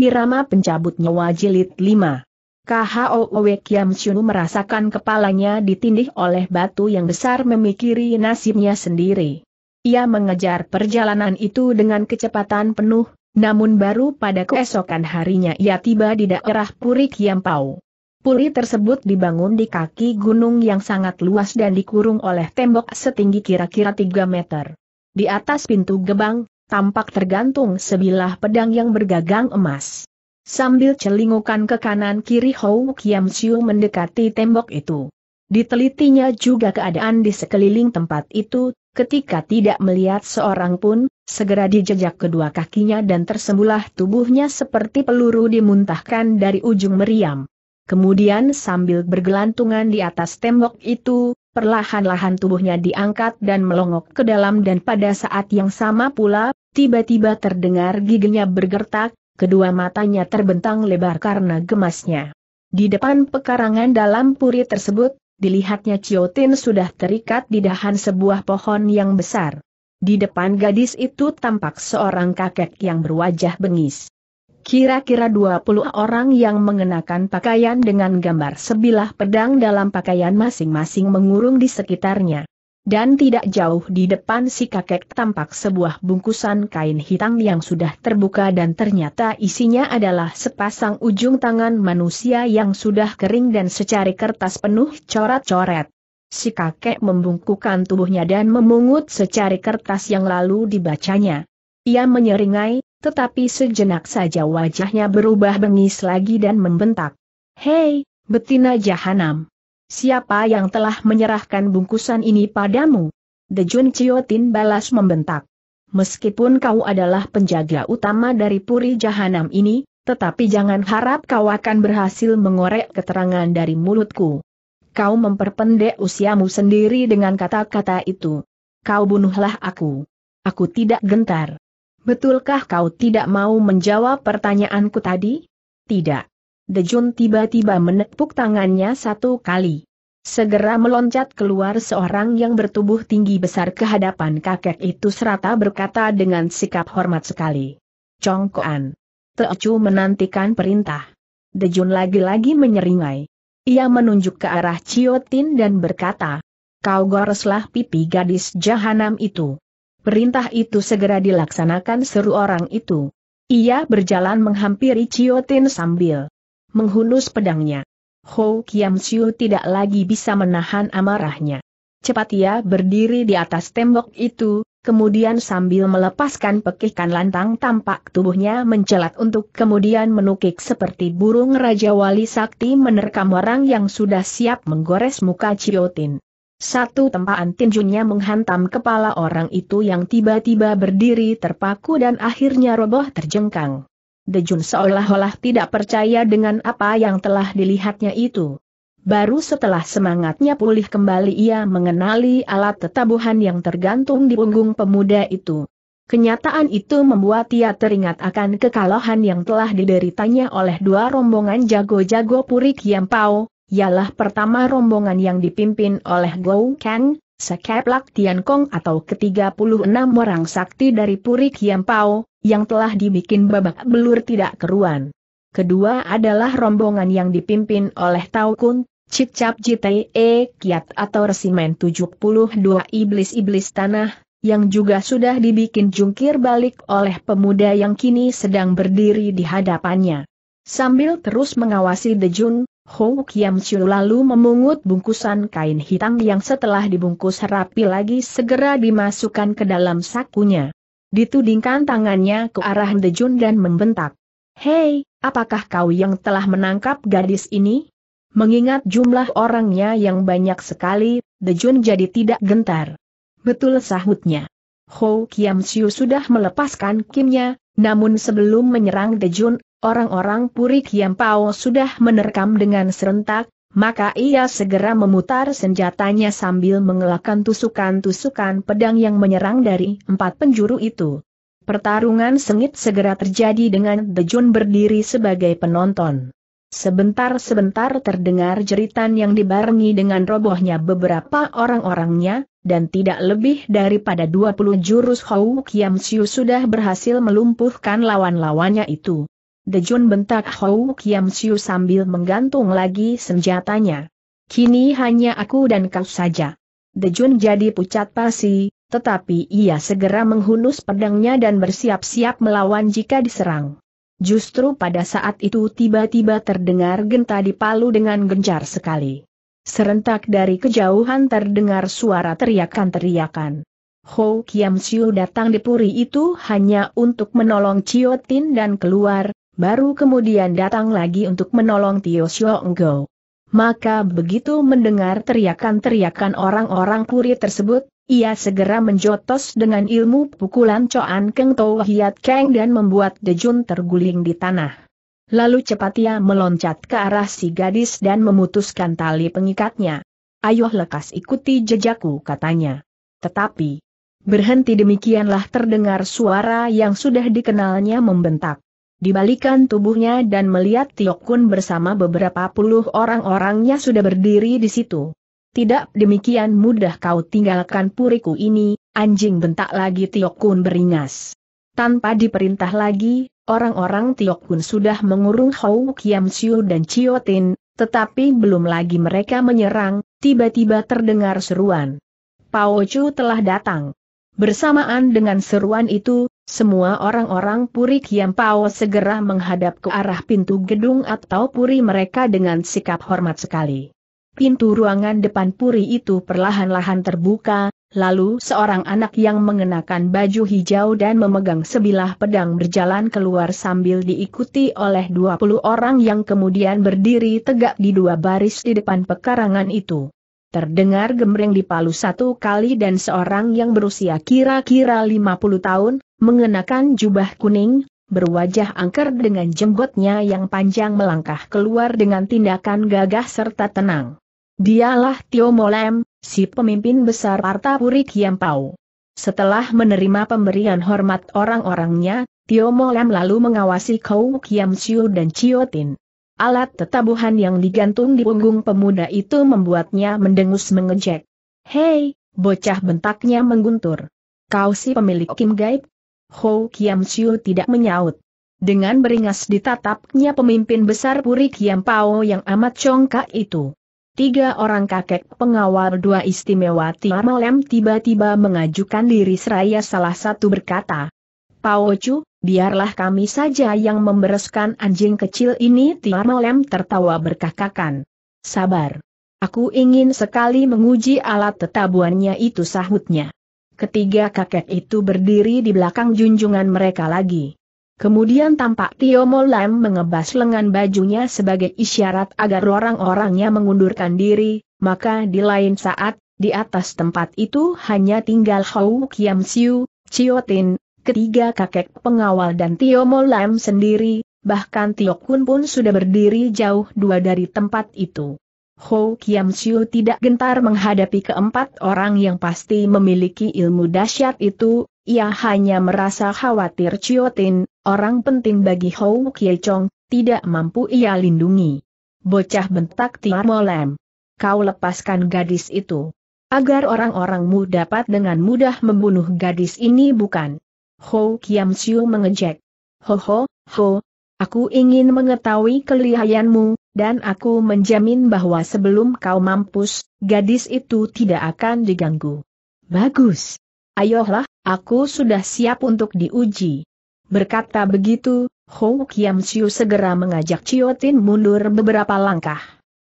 Irama pencabut nyawa jilid 5. KHOW Kiam Shunu merasakan kepalanya ditindih oleh batu yang besar memikiri nasibnya sendiri. Ia mengejar perjalanan itu dengan kecepatan penuh, namun baru pada keesokan harinya ia tiba di daerah Puri Kiam Pau. Puri tersebut dibangun di kaki gunung yang sangat luas dan dikurung oleh tembok setinggi kira-kira 3 meter. Di atas pintu gebang, tampak tergantung sebilah pedang yang bergagang emas. Sambil celingukan ke kanan kiri Hou Kiam Siu mendekati tembok itu. Ditelitinya juga keadaan di sekeliling tempat itu, ketika tidak melihat seorang pun, segera dijejak kedua kakinya dan tersembulah tubuhnya seperti peluru dimuntahkan dari ujung meriam. Kemudian sambil bergelantungan di atas tembok itu, perlahan-lahan tubuhnya diangkat dan melongok ke dalam dan pada saat yang sama pula, Tiba-tiba terdengar giginya bergertak, kedua matanya terbentang lebar karena gemasnya. Di depan pekarangan dalam puri tersebut, dilihatnya Ciotin sudah terikat di dahan sebuah pohon yang besar. Di depan gadis itu tampak seorang kakek yang berwajah bengis. Kira-kira 20 orang yang mengenakan pakaian dengan gambar sebilah pedang dalam pakaian masing-masing mengurung di sekitarnya dan tidak jauh di depan si kakek tampak sebuah bungkusan kain hitam yang sudah terbuka dan ternyata isinya adalah sepasang ujung tangan manusia yang sudah kering dan secari kertas penuh coret-coret. Si kakek membungkukan tubuhnya dan memungut secari kertas yang lalu dibacanya. Ia menyeringai, tetapi sejenak saja wajahnya berubah bengis lagi dan membentak. Hei, betina jahanam! Siapa yang telah menyerahkan bungkusan ini padamu? Dejun Ciotin balas membentak. Meskipun kau adalah penjaga utama dari puri jahanam ini, tetapi jangan harap kau akan berhasil mengorek keterangan dari mulutku. Kau memperpendek usiamu sendiri dengan kata-kata itu. Kau bunuhlah aku. Aku tidak gentar. Betulkah kau tidak mau menjawab pertanyaanku tadi? Tidak. Dejun tiba-tiba menepuk tangannya satu kali. Segera meloncat keluar seorang yang bertubuh tinggi besar ke hadapan kakek itu serata berkata dengan sikap hormat sekali. Congkoan. Teocu menantikan perintah. Dejun lagi-lagi menyeringai. Ia menunjuk ke arah Ciotin dan berkata, Kau goreslah pipi gadis jahanam itu. Perintah itu segera dilaksanakan seru orang itu. Ia berjalan menghampiri Ciotin sambil menghunus pedangnya. Ho Kiam Siu tidak lagi bisa menahan amarahnya. Cepat ia berdiri di atas tembok itu, kemudian sambil melepaskan pekikan lantang tampak tubuhnya mencelat untuk kemudian menukik seperti burung Raja Wali Sakti menerkam orang yang sudah siap menggores muka Ciotin. Satu tempaan tinjunya menghantam kepala orang itu yang tiba-tiba berdiri terpaku dan akhirnya roboh terjengkang. Dejun seolah-olah tidak percaya dengan apa yang telah dilihatnya itu. Baru setelah semangatnya pulih kembali ia mengenali alat tetabuhan yang tergantung di punggung pemuda itu. Kenyataan itu membuat ia teringat akan kekalahan yang telah dideritanya oleh dua rombongan jago-jago Puri Kiampau, ialah pertama rombongan yang dipimpin oleh Gou Kang, Sekeplak Kong atau ke-36 orang sakti dari Puri Kiampao, yang telah dibikin babak belur tidak keruan. Kedua adalah rombongan yang dipimpin oleh Tao Kun, Cicap Jite e Kiat atau Resimen 72 Iblis-Iblis Tanah, yang juga sudah dibikin jungkir balik oleh pemuda yang kini sedang berdiri di hadapannya. Sambil terus mengawasi Dejun, Hou Kiam Chiu lalu memungut bungkusan kain hitam yang setelah dibungkus rapi lagi segera dimasukkan ke dalam sakunya. Ditudingkan tangannya ke arah Dejun dan membentak. Hei, apakah kau yang telah menangkap gadis ini? Mengingat jumlah orangnya yang banyak sekali, Dejun jadi tidak gentar. Betul sahutnya. Ho Kiam Chiu sudah melepaskan kimnya, namun sebelum menyerang Dejun, Orang-orang Puri Kiam Pao sudah menerkam dengan serentak, maka ia segera memutar senjatanya sambil mengelakkan tusukan-tusukan pedang yang menyerang dari empat penjuru itu. Pertarungan sengit segera terjadi dengan Dejun berdiri sebagai penonton. Sebentar-sebentar terdengar jeritan yang dibarengi dengan robohnya beberapa orang-orangnya, dan tidak lebih daripada 20 jurus Hou Kiam Siu sudah berhasil melumpuhkan lawan-lawannya itu. Dejun bentak Hou Kiam Siu sambil menggantung lagi senjatanya. Kini hanya aku dan kau saja. Dejun jadi pucat pasi, tetapi ia segera menghunus pedangnya dan bersiap-siap melawan jika diserang. Justru pada saat itu tiba-tiba terdengar genta dipalu dengan gencar sekali. Serentak dari kejauhan terdengar suara teriakan-teriakan. Ho Kiam Siu datang di puri itu hanya untuk menolong Ciotin dan keluar, baru kemudian datang lagi untuk menolong Tio Xiao Enggo. Maka begitu mendengar teriakan-teriakan orang-orang kuri tersebut, ia segera menjotos dengan ilmu pukulan Coan Keng Tau Hiat Keng dan membuat Dejun terguling di tanah. Lalu cepat ia meloncat ke arah si gadis dan memutuskan tali pengikatnya. Ayo lekas ikuti jejakku katanya. Tetapi, berhenti demikianlah terdengar suara yang sudah dikenalnya membentak dibalikan tubuhnya dan melihat Tiok Kun bersama beberapa puluh orang-orangnya sudah berdiri di situ. Tidak demikian mudah kau tinggalkan puriku ini, anjing bentak lagi Tiok Kun beringas. Tanpa diperintah lagi, orang-orang Tiok Kun sudah mengurung Hou Kiam Siu dan Chio Tin, tetapi belum lagi mereka menyerang, tiba-tiba terdengar seruan. Pao Chu telah datang. Bersamaan dengan seruan itu, semua orang-orang Puri Pao segera menghadap ke arah pintu gedung atau Puri mereka dengan sikap hormat sekali. Pintu ruangan depan Puri itu perlahan-lahan terbuka, lalu seorang anak yang mengenakan baju hijau dan memegang sebilah pedang berjalan keluar sambil diikuti oleh 20 orang yang kemudian berdiri tegak di dua baris di depan pekarangan itu. Terdengar gemreng di palu satu kali dan seorang yang berusia kira-kira 50 tahun, mengenakan jubah kuning, berwajah angker dengan jenggotnya yang panjang melangkah keluar dengan tindakan gagah serta tenang. Dialah Tio Molem, si pemimpin besar Puri Kiampau. Setelah menerima pemberian hormat orang-orangnya, Tio Molem lalu mengawasi Kou Kiam Siu dan Ciotin. Alat tetabuhan yang digantung di punggung pemuda itu membuatnya mendengus mengejek. Hei, bocah bentaknya mengguntur. Kau si pemilik Kim Gaib, Ho Kiam Siu tidak menyaut. Dengan beringas ditatapnya pemimpin besar Puri Kiam Pao yang amat congkak itu. Tiga orang kakek pengawal dua istimewa tiar Lem tiba-tiba mengajukan diri seraya salah satu berkata. Pao Chu, biarlah kami saja yang membereskan anjing kecil ini tiar Lem tertawa berkakakan. Sabar. Aku ingin sekali menguji alat tetabuannya itu sahutnya. Ketiga kakek itu berdiri di belakang junjungan mereka lagi. Kemudian tampak Tio Molam mengebas lengan bajunya sebagai isyarat agar orang-orangnya mengundurkan diri, maka di lain saat, di atas tempat itu hanya tinggal Hou Kiam Siu, Ciotin, ketiga kakek pengawal dan Tio Molam sendiri, bahkan Tio Kun pun sudah berdiri jauh dua dari tempat itu. Ho Kiam Siu tidak gentar menghadapi keempat orang yang pasti memiliki ilmu dahsyat itu, ia hanya merasa khawatir Ciotin, orang penting bagi Ho Kie Chong, tidak mampu ia lindungi. Bocah bentak Tiar Molem. Kau lepaskan gadis itu. Agar orang-orangmu dapat dengan mudah membunuh gadis ini bukan? Ho Kiam Siu mengejek. Ho ho, ho, aku ingin mengetahui kelihayanmu, dan aku menjamin bahwa sebelum kau mampus, gadis itu tidak akan diganggu. Bagus. Ayolah, aku sudah siap untuk diuji. Berkata begitu, Hou Kiam segera mengajak Ciotin mundur beberapa langkah.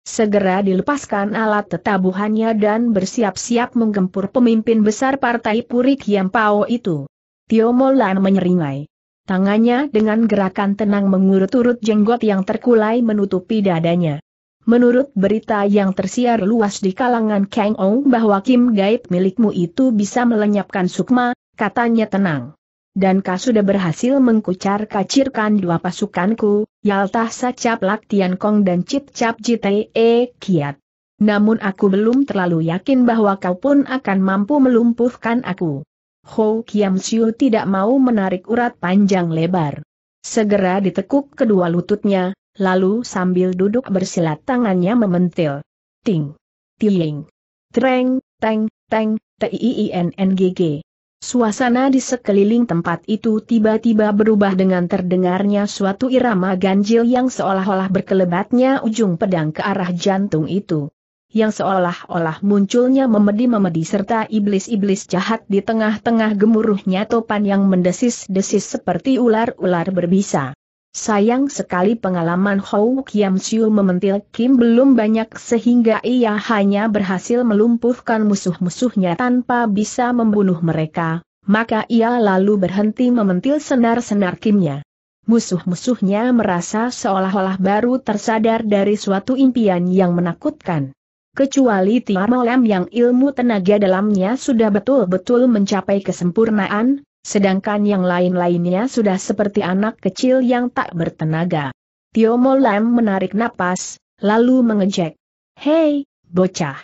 Segera dilepaskan alat tetabuhannya dan bersiap-siap menggempur pemimpin besar partai Puri Kiam Pao itu. Tio Molan menyeringai. Tangannya dengan gerakan tenang mengurut-urut jenggot yang terkulai menutupi dadanya. Menurut berita yang tersiar luas di kalangan Kang Ong bahwa Kim gaib milikmu itu bisa melenyapkan Sukma, katanya tenang. Dan kau sudah berhasil mengkucar kacirkan dua pasukanku, Yaltah Sacap Lak Tian Kong dan Cip Cap Jite Kiat. Namun aku belum terlalu yakin bahwa kau pun akan mampu melumpuhkan aku. Hou Kiam Siu tidak mau menarik urat panjang lebar. Segera ditekuk kedua lututnya, lalu sambil duduk bersilat tangannya mementil. Ting, tiling, treng, teng, teng, t-i-i-n-n-g-g. Suasana di sekeliling tempat itu tiba-tiba berubah dengan terdengarnya suatu irama ganjil yang seolah-olah berkelebatnya ujung pedang ke arah jantung itu yang seolah-olah munculnya memedi-memedi serta iblis-iblis jahat di tengah-tengah gemuruhnya topan yang mendesis-desis seperti ular-ular berbisa. Sayang sekali pengalaman Hou Kiam Siu mementil Kim belum banyak sehingga ia hanya berhasil melumpuhkan musuh-musuhnya tanpa bisa membunuh mereka, maka ia lalu berhenti mementil senar-senar Kimnya. Musuh-musuhnya merasa seolah-olah baru tersadar dari suatu impian yang menakutkan. Kecuali Tiarolem yang ilmu tenaga dalamnya sudah betul-betul mencapai kesempurnaan, sedangkan yang lain-lainnya sudah seperti anak kecil yang tak bertenaga. Tiomo Lam menarik napas, lalu mengejek. Hei, bocah.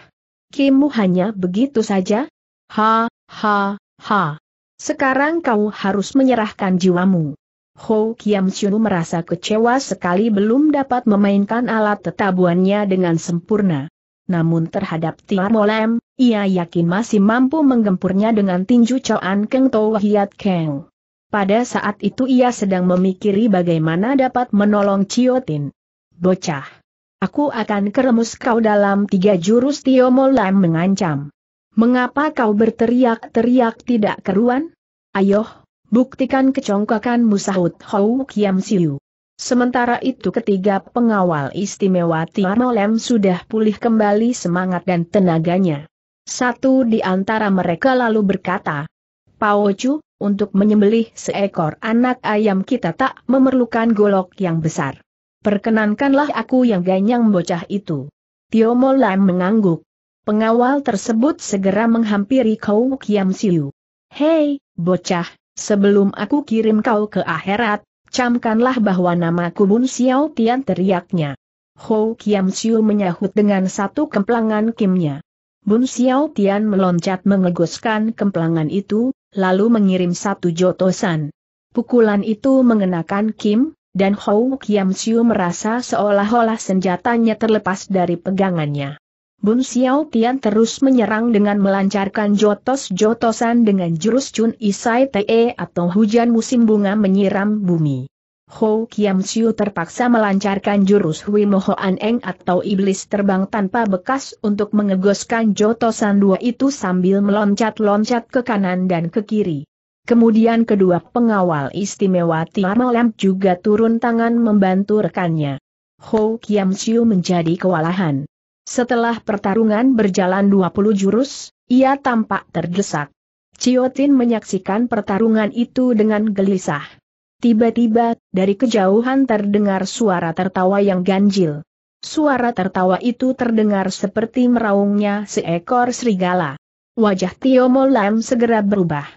Kimu hanya begitu saja? Ha, ha, ha. Sekarang kau harus menyerahkan jiwamu. Ho Kiam Chiu merasa kecewa sekali belum dapat memainkan alat tetabuannya dengan sempurna namun terhadap Tiar Molem, ia yakin masih mampu menggempurnya dengan tinju Coan Keng Tau Hiat Keng. Pada saat itu ia sedang memikiri bagaimana dapat menolong Ciotin. Bocah. Aku akan keremus kau dalam tiga jurus Tio Molem mengancam. Mengapa kau berteriak-teriak tidak keruan? Ayoh, buktikan kecongkakanmu sahut Hou Kiam Siu. Sementara itu ketiga pengawal istimewa Tiarolem sudah pulih kembali semangat dan tenaganya. Satu di antara mereka lalu berkata, Chu, untuk menyembelih seekor anak ayam kita tak memerlukan golok yang besar. Perkenankanlah aku yang ganyang bocah itu. Tio mengangguk. Pengawal tersebut segera menghampiri Kau Kiam Siu. Hei, bocah, sebelum aku kirim kau ke akhirat, camkanlah bahwa namaku Bun Xiao Tian teriaknya. Ho Kiam Siu menyahut dengan satu kemplangan kimnya. Bun Xiao Tian meloncat mengeguskan kemplangan itu, lalu mengirim satu jotosan. Pukulan itu mengenakan Kim, dan Hou Kiam Siu merasa seolah-olah senjatanya terlepas dari pegangannya. Bun Xiao Tian terus menyerang dengan melancarkan jotos-jotosan dengan jurus Chun Isai Te atau hujan musim bunga menyiram bumi. Ho Kiam Siu terpaksa melancarkan jurus Hui An Eng atau iblis terbang tanpa bekas untuk mengegoskan jotosan dua itu sambil meloncat-loncat ke kanan dan ke kiri. Kemudian kedua pengawal istimewa Tiarma malam juga turun tangan membantu rekannya. Ho Kiam Siu menjadi kewalahan. Setelah pertarungan berjalan 20 jurus, ia tampak terdesak. Ciotin menyaksikan pertarungan itu dengan gelisah. Tiba-tiba, dari kejauhan terdengar suara tertawa yang ganjil. Suara tertawa itu terdengar seperti meraungnya seekor serigala. Wajah Tio Molam segera berubah.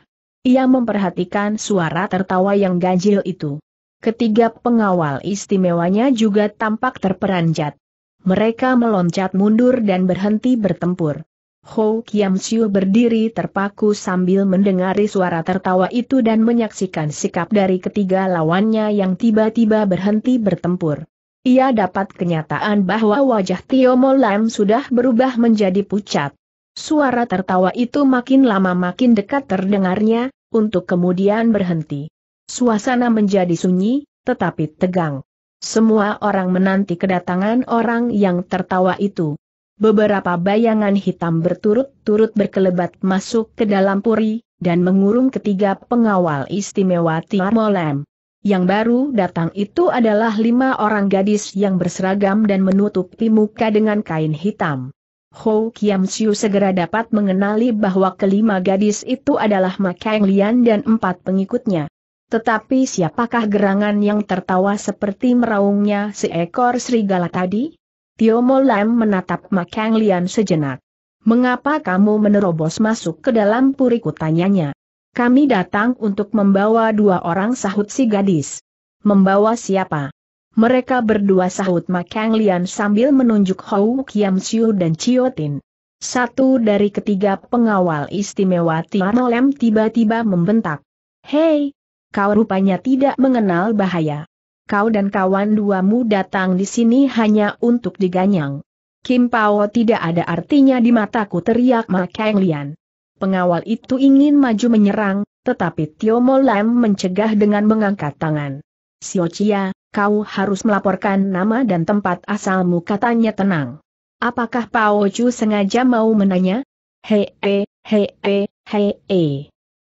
Ia memperhatikan suara tertawa yang ganjil itu. Ketiga pengawal istimewanya juga tampak terperanjat. Mereka meloncat mundur dan berhenti bertempur. Ho Kiam Siu berdiri terpaku sambil mendengari suara tertawa itu dan menyaksikan sikap dari ketiga lawannya yang tiba-tiba berhenti bertempur. Ia dapat kenyataan bahwa wajah Tio Lam sudah berubah menjadi pucat. Suara tertawa itu makin lama makin dekat terdengarnya, untuk kemudian berhenti. Suasana menjadi sunyi, tetapi tegang. Semua orang menanti kedatangan orang yang tertawa itu. Beberapa bayangan hitam berturut-turut berkelebat masuk ke dalam puri, dan mengurung ketiga pengawal istimewa Tiar Molem Yang baru datang itu adalah lima orang gadis yang berseragam dan menutupi muka dengan kain hitam. Ho Kiam Siu segera dapat mengenali bahwa kelima gadis itu adalah Ma Kang Lian dan empat pengikutnya. Tetapi siapakah gerangan yang tertawa seperti meraungnya seekor serigala tadi? Tio Lam menatap Makang Lian sejenak. Mengapa kamu menerobos masuk ke dalam puriku tanyanya? Kami datang untuk membawa dua orang sahut si gadis. Membawa siapa? Mereka berdua sahut Makang Lian sambil menunjuk Hou Kiam Siu dan Ciotin. Satu dari ketiga pengawal istimewa Tio tiba-tiba membentak. Hei, kau rupanya tidak mengenal bahaya. Kau dan kawan duamu datang di sini hanya untuk diganyang. Kim Pao tidak ada artinya di mataku teriak Ma Kang Lian. Pengawal itu ingin maju menyerang, tetapi Tio Mo Lam mencegah dengan mengangkat tangan. Sio Chia, kau harus melaporkan nama dan tempat asalmu katanya tenang. Apakah Pao Chu sengaja mau menanya? Hei, hei, hei, hei,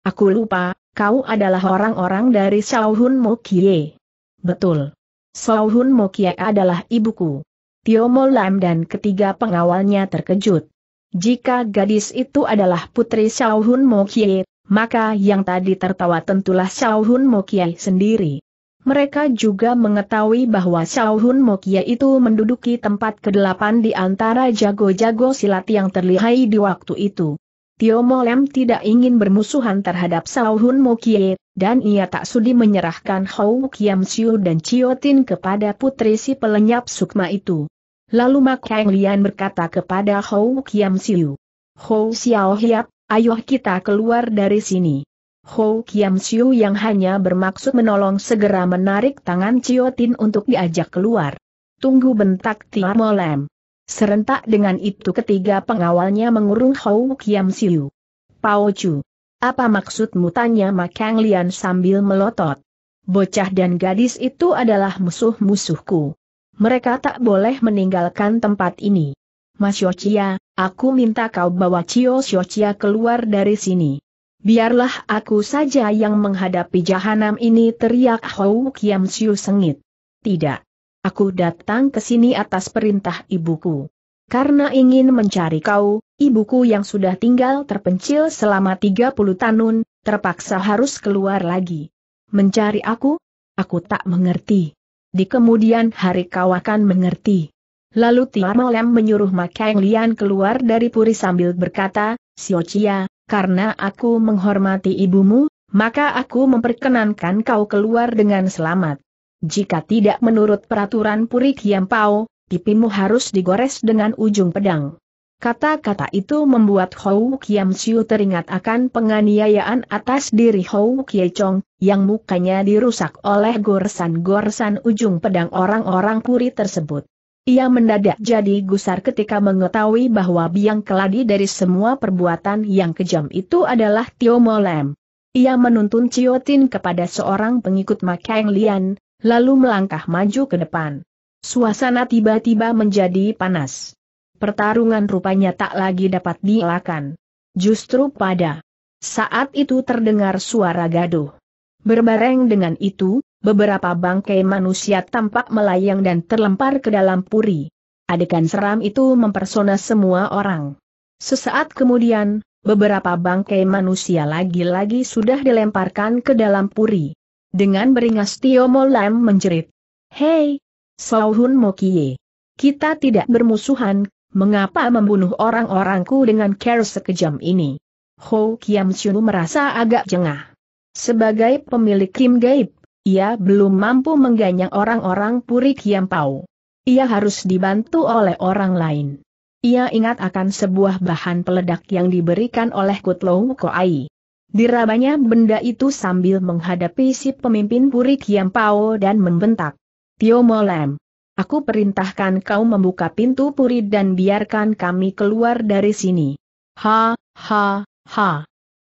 Aku lupa, kau adalah orang-orang dari Shaohun Mokie. Betul. Shaohun Mokie adalah ibuku. Tio Lam dan ketiga pengawalnya terkejut. Jika gadis itu adalah putri Shaohun Mokie, maka yang tadi tertawa tentulah Shaohun Mokie sendiri. Mereka juga mengetahui bahwa Shaohun Mokie itu menduduki tempat ke-8 di antara jago-jago silat yang terlihai di waktu itu. Tio Molem tidak ingin bermusuhan terhadap Sao Hun Mo Kie, dan ia tak sudi menyerahkan Hou Kiam Siu dan Chio Tin kepada putri si pelenyap sukma itu. Lalu Mak Kang Lian berkata kepada Hou Kiam Siu, Hou Xiao Hiap, ayo kita keluar dari sini. Hou Kiam Siu yang hanya bermaksud menolong segera menarik tangan Tin untuk diajak keluar. Tunggu bentak Tio Molem. Serentak dengan itu ketiga pengawalnya mengurung Hou Kiam Siu. Pao Chu. Apa maksudmu tanya Makang Lian sambil melotot. Bocah dan gadis itu adalah musuh-musuhku. Mereka tak boleh meninggalkan tempat ini. Mas Yochia, aku minta kau bawa Cio Yochia keluar dari sini. Biarlah aku saja yang menghadapi jahanam ini teriak Hou Kiam Siu sengit. Tidak. Aku datang ke sini atas perintah ibuku. Karena ingin mencari kau, ibuku yang sudah tinggal terpencil selama 30 tahun, terpaksa harus keluar lagi. Mencari aku? Aku tak mengerti. Di kemudian hari kau akan mengerti. Lalu Tiar Malem menyuruh Makeng Lian keluar dari puri sambil berkata, Siocia, karena aku menghormati ibumu, maka aku memperkenankan kau keluar dengan selamat. Jika tidak menurut peraturan Puri Kiam Pao, pipimu harus digores dengan ujung pedang. Kata-kata itu membuat Hou Kiam Siu teringat akan penganiayaan atas diri Hou Kie Chong, yang mukanya dirusak oleh goresan-goresan ujung pedang orang-orang puri tersebut. Ia mendadak jadi gusar ketika mengetahui bahwa biang keladi dari semua perbuatan yang kejam itu adalah Tio Molem. Ia menuntun Ciotin kepada seorang pengikut Makang Lian, lalu melangkah maju ke depan. Suasana tiba-tiba menjadi panas. Pertarungan rupanya tak lagi dapat dielakkan. Justru pada saat itu terdengar suara gaduh. Berbareng dengan itu, beberapa bangkai manusia tampak melayang dan terlempar ke dalam puri. Adegan seram itu mempersona semua orang. Sesaat kemudian, beberapa bangkai manusia lagi-lagi sudah dilemparkan ke dalam puri. Dengan beringas Tio Mo menjerit. Hei, Sauhun Mokie. Kita tidak bermusuhan, mengapa membunuh orang-orangku dengan care sekejam ini? Ho Kiam Chunu merasa agak jengah. Sebagai pemilik Kim Gaib, ia belum mampu mengganyang orang-orang Puri Kiam Pau. Ia harus dibantu oleh orang lain. Ia ingat akan sebuah bahan peledak yang diberikan oleh Kutlow Koai. Dirabanya benda itu sambil menghadapi si pemimpin Puri Kiam Pao dan membentak. Tio Molem. Aku perintahkan kau membuka pintu Puri dan biarkan kami keluar dari sini. Ha, ha, ha.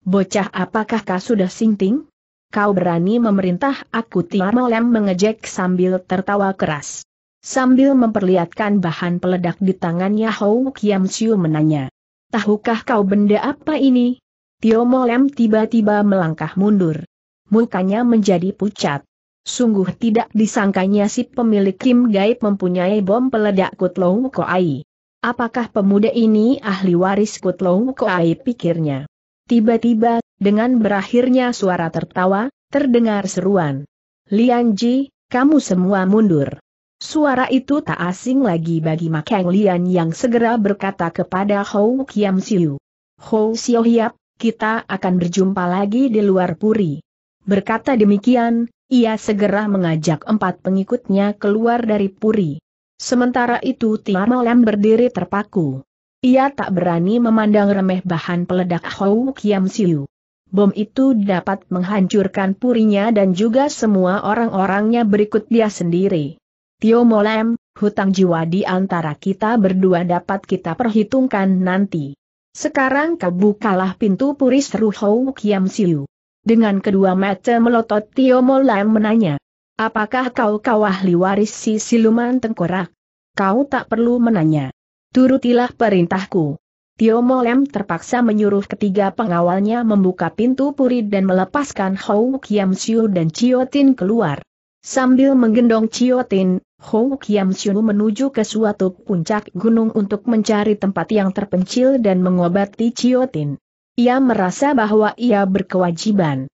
Bocah apakah kau sudah sinting? Kau berani memerintah aku Tio Molem mengejek sambil tertawa keras. Sambil memperlihatkan bahan peledak di tangannya Hou Kiam Siu menanya. Tahukah kau benda apa ini? Tio Molem tiba-tiba melangkah mundur. Mukanya menjadi pucat. Sungguh tidak disangkanya si pemilik Kim Gaib mempunyai bom peledak Kutlou Koai. Apakah pemuda ini ahli waris Kutlou Koai pikirnya? Tiba-tiba, dengan berakhirnya suara tertawa, terdengar seruan. Lian Ji, kamu semua mundur. Suara itu tak asing lagi bagi Makeng Lian yang segera berkata kepada Hou Kiam Siu. Hou Siu Hiap, kita akan berjumpa lagi di luar puri. Berkata demikian, ia segera mengajak empat pengikutnya keluar dari puri. Sementara itu Tiamolem berdiri terpaku. Ia tak berani memandang remeh bahan peledak Hou Kiam Siu. Bom itu dapat menghancurkan purinya dan juga semua orang-orangnya berikut dia sendiri. Tio Molem, hutang jiwa di antara kita berdua dapat kita perhitungkan nanti. Sekarang kau bukalah pintu puris Ruhou Hou Kiam Siu. Dengan kedua mata melotot Tio Molem menanya. Apakah kau kawah waris si siluman tengkorak? Kau tak perlu menanya. Turutilah perintahku. Tio Molem terpaksa menyuruh ketiga pengawalnya membuka pintu puri dan melepaskan Hou Kiam Siu dan Chiotin keluar. Sambil menggendong Chiotin, Hou Kiam Xiu menuju ke suatu puncak gunung untuk mencari tempat yang terpencil dan mengobati Ciotin. Ia merasa bahwa ia berkewajiban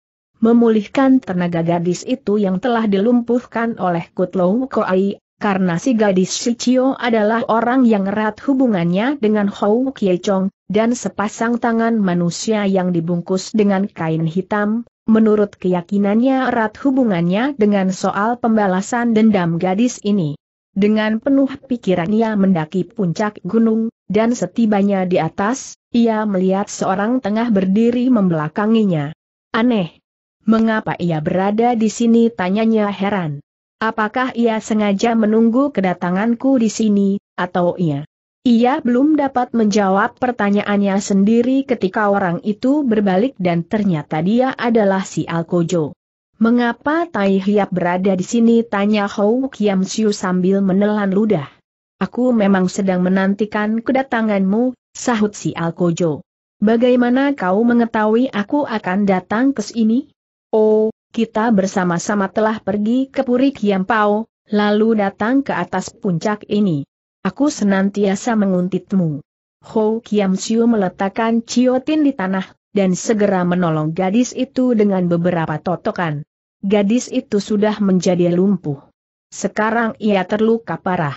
memulihkan tenaga gadis itu yang telah dilumpuhkan oleh Kutlou Koai, karena si gadis si Cio adalah orang yang erat hubungannya dengan Hou Kiechong, dan sepasang tangan manusia yang dibungkus dengan kain hitam, menurut keyakinannya erat hubungannya dengan soal pembalasan dendam gadis ini. Dengan penuh pikiran ia mendaki puncak gunung, dan setibanya di atas, ia melihat seorang tengah berdiri membelakanginya. Aneh. Mengapa ia berada di sini tanyanya heran. Apakah ia sengaja menunggu kedatanganku di sini, atau ia ia belum dapat menjawab pertanyaannya sendiri ketika orang itu berbalik dan ternyata dia adalah si Alkojo. Mengapa Tai Hiap berada di sini? Tanya Hou Kiam Siu sambil menelan ludah. Aku memang sedang menantikan kedatanganmu, sahut si Alkojo. Bagaimana kau mengetahui aku akan datang ke sini? Oh, kita bersama-sama telah pergi ke Puri Kiam Pao, lalu datang ke atas puncak ini. Aku senantiasa menguntitmu. Hou Kiam Siu meletakkan Ciotin di tanah, dan segera menolong gadis itu dengan beberapa totokan. Gadis itu sudah menjadi lumpuh. Sekarang ia terluka parah.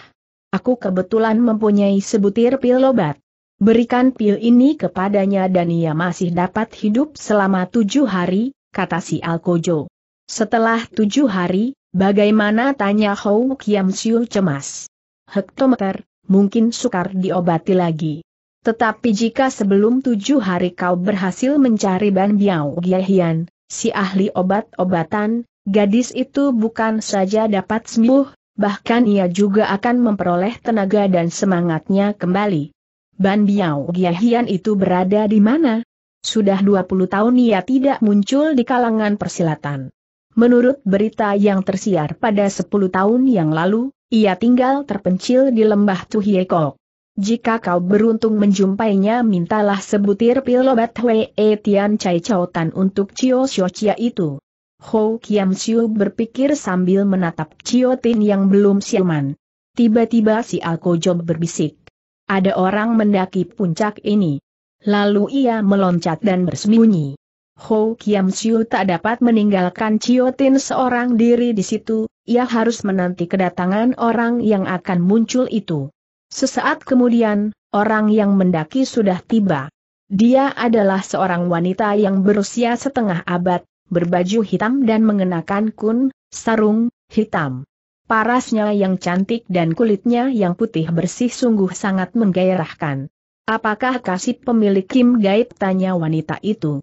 Aku kebetulan mempunyai sebutir pil obat. Berikan pil ini kepadanya dan ia masih dapat hidup selama tujuh hari, kata si Alkojo. Setelah tujuh hari, bagaimana tanya Hou Kiam Siu cemas hektometer, mungkin sukar diobati lagi. Tetapi jika sebelum tujuh hari kau berhasil mencari Ban Biao Giehian, si ahli obat-obatan, gadis itu bukan saja dapat sembuh, bahkan ia juga akan memperoleh tenaga dan semangatnya kembali. Ban Biao Giehian itu berada di mana? Sudah 20 tahun ia tidak muncul di kalangan persilatan. Menurut berita yang tersiar pada 10 tahun yang lalu, ia tinggal terpencil di lembah Tuhieko. Jika kau beruntung menjumpainya mintalah sebutir pil obat Wei e Tian Chai Tan untuk Chio Xiao Chia itu. Ho Kiam Siu berpikir sambil menatap Chio Tin yang belum siuman. Tiba-tiba si Alkojob berbisik. Ada orang mendaki puncak ini. Lalu ia meloncat dan bersembunyi. Ho Kiam Siu tak dapat meninggalkan Chio Tin seorang diri di situ, ia harus menanti kedatangan orang yang akan muncul itu. Sesaat kemudian, orang yang mendaki sudah tiba. Dia adalah seorang wanita yang berusia setengah abad, berbaju hitam dan mengenakan kun, sarung, hitam. Parasnya yang cantik dan kulitnya yang putih bersih sungguh sangat menggairahkan. Apakah kasih pemilik Kim Gaib tanya wanita itu?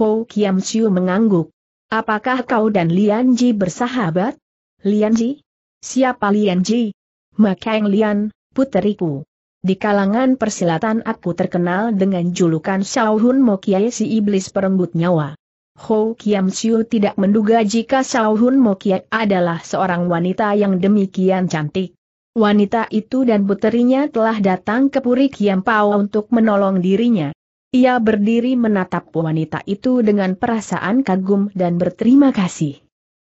Ho Kiam Siu mengangguk. Apakah kau dan Lian Ji bersahabat? Lianji? Siapa Lianji? yang Lian, puteriku. Di kalangan persilatan aku terkenal dengan julukan Shaohun Mokiai si iblis perenggut nyawa. Ho Kiam Siu tidak menduga jika Shaohun Mokiai adalah seorang wanita yang demikian cantik. Wanita itu dan puterinya telah datang ke Puri Kiam Pao untuk menolong dirinya. Ia berdiri menatap wanita itu dengan perasaan kagum dan berterima kasih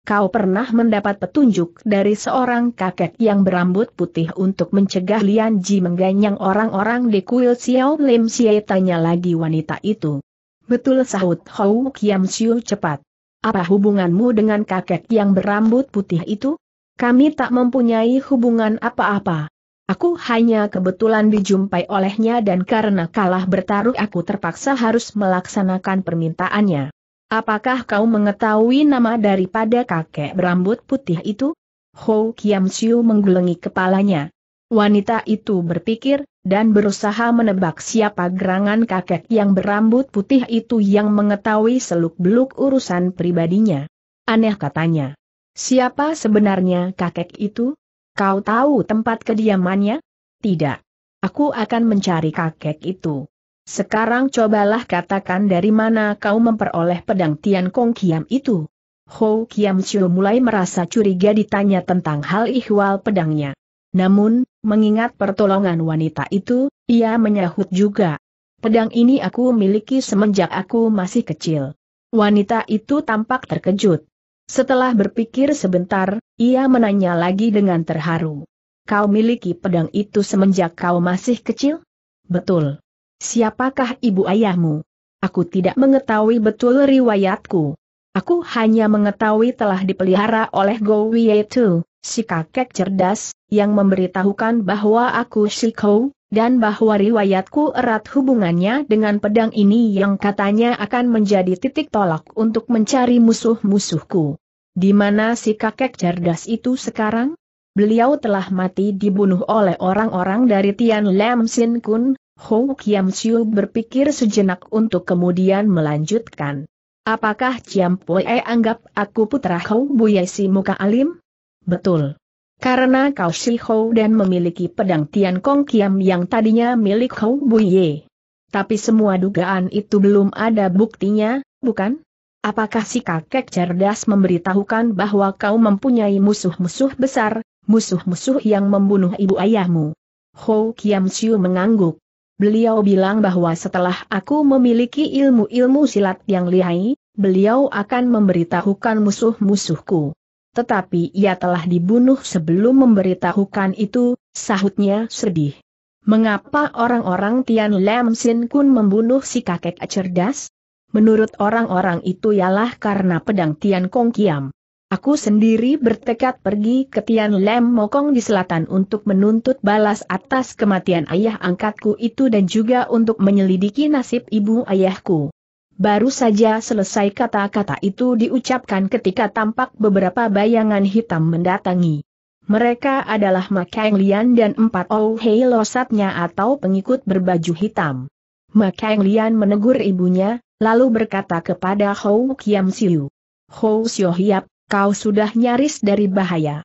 kau pernah mendapat petunjuk dari seorang kakek yang berambut putih untuk mencegah Lian Ji mengganyang orang-orang di kuil Xiao Lim Xie tanya lagi wanita itu. Betul sahut Hou Kiam Siu cepat. Apa hubunganmu dengan kakek yang berambut putih itu? Kami tak mempunyai hubungan apa-apa. Aku hanya kebetulan dijumpai olehnya dan karena kalah bertaruh aku terpaksa harus melaksanakan permintaannya. Apakah kau mengetahui nama daripada kakek berambut putih itu? Ho Kiam Siu menggelengi kepalanya. Wanita itu berpikir, dan berusaha menebak siapa gerangan kakek yang berambut putih itu yang mengetahui seluk-beluk urusan pribadinya. Aneh katanya. Siapa sebenarnya kakek itu? Kau tahu tempat kediamannya? Tidak. Aku akan mencari kakek itu. Sekarang cobalah katakan dari mana kau memperoleh pedang Tian Kong Kiam itu. Ho Kiam Chiu mulai merasa curiga ditanya tentang hal ihwal pedangnya. Namun, mengingat pertolongan wanita itu, ia menyahut juga. Pedang ini aku miliki semenjak aku masih kecil. Wanita itu tampak terkejut. Setelah berpikir sebentar, ia menanya lagi dengan terharu. Kau miliki pedang itu semenjak kau masih kecil? Betul. Siapakah ibu ayahmu? Aku tidak mengetahui betul riwayatku. Aku hanya mengetahui telah dipelihara oleh Go Wietu, si kakek cerdas, yang memberitahukan bahwa aku Shiko, dan bahwa riwayatku erat hubungannya dengan pedang ini yang katanya akan menjadi titik tolak untuk mencari musuh-musuhku. Di mana si kakek cerdas itu sekarang? Beliau telah mati dibunuh oleh orang-orang dari Tian Lam Sin Kun, Hou Kiam Siu berpikir sejenak untuk kemudian melanjutkan. Apakah Ciam Pue anggap aku putra Hou Buye si muka alim? Betul. Karena kau si Hou dan memiliki pedang Tian Kong Kiam yang tadinya milik Hou Buye. Tapi semua dugaan itu belum ada buktinya, bukan? Apakah si kakek cerdas memberitahukan bahwa kau mempunyai musuh-musuh besar, musuh-musuh yang membunuh ibu ayahmu? Hou Kiam Siu mengangguk. Beliau bilang bahwa setelah aku memiliki ilmu-ilmu silat yang lihai, beliau akan memberitahukan musuh-musuhku. Tetapi ia telah dibunuh sebelum memberitahukan itu, sahutnya sedih. Mengapa orang-orang Tian Lam Sin Kun membunuh si kakek cerdas? Menurut orang-orang itu ialah karena pedang Tian Kong Kiam. Aku sendiri bertekad pergi ke Tian Lem Mokong di selatan untuk menuntut balas atas kematian ayah angkatku itu dan juga untuk menyelidiki nasib ibu ayahku. Baru saja selesai kata-kata itu diucapkan ketika tampak beberapa bayangan hitam mendatangi. Mereka adalah Ma Keng Lian dan empat Oh Hei Losatnya atau pengikut berbaju hitam. Ma Keng Lian menegur ibunya, lalu berkata kepada Hou Kiam Siu. Hou Siu Hiap, Kau sudah nyaris dari bahaya.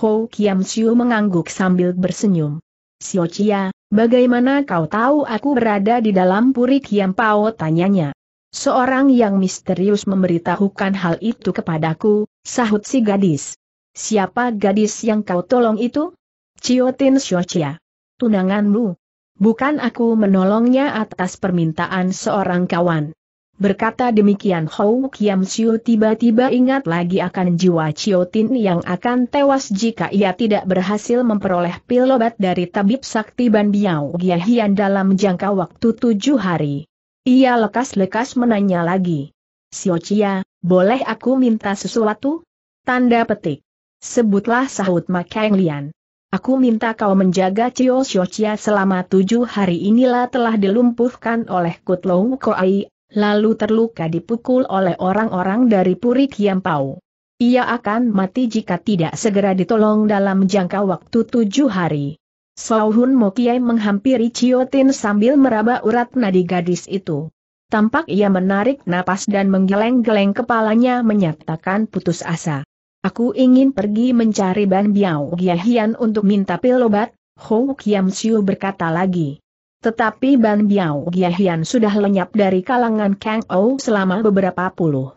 Ho Kiam Siu mengangguk sambil bersenyum. Sio Chia, bagaimana kau tahu aku berada di dalam puri Kiam Pao tanyanya. Seorang yang misterius memberitahukan hal itu kepadaku, sahut si gadis. Siapa gadis yang kau tolong itu? Ciotin Sio Chia. Tunanganmu. Bukan aku menolongnya atas permintaan seorang kawan. Berkata demikian Hou Kiam Siu tiba-tiba ingat lagi akan jiwa Chiotin yang akan tewas jika ia tidak berhasil memperoleh pil obat dari tabib sakti Ban Biao Giahian dalam jangka waktu tujuh hari. Ia lekas-lekas menanya lagi. Siu Chia, boleh aku minta sesuatu? Tanda petik. Sebutlah sahut Makeng Lian. Aku minta kau menjaga Cio Siocia selama tujuh hari inilah telah dilumpuhkan oleh Kutlou Koai, lalu terluka dipukul oleh orang-orang dari Puri Kiampau. Ia akan mati jika tidak segera ditolong dalam jangka waktu tujuh hari. Sauhun Mokiai menghampiri Ciotin sambil meraba urat nadi gadis itu. Tampak ia menarik napas dan menggeleng-geleng kepalanya menyatakan putus asa. Aku ingin pergi mencari Ban Biao Giahian untuk minta pil obat, Hou Kiam Siu berkata lagi. Tetapi Ban Biao Giahian sudah lenyap dari kalangan Kang Ou selama beberapa puluh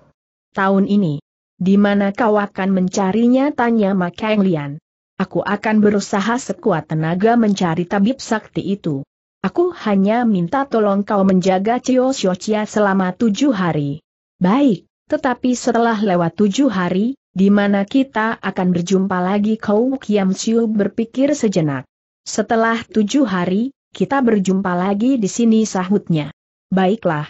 tahun ini. Di mana kau akan mencarinya tanya Ma Kang Lian. Aku akan berusaha sekuat tenaga mencari tabib sakti itu. Aku hanya minta tolong kau menjaga Cio Xiochia selama tujuh hari. Baik, tetapi setelah lewat tujuh hari, di mana kita akan berjumpa lagi kau Kiam Siu berpikir sejenak. Setelah tujuh hari, kita berjumpa lagi di sini sahutnya. Baiklah.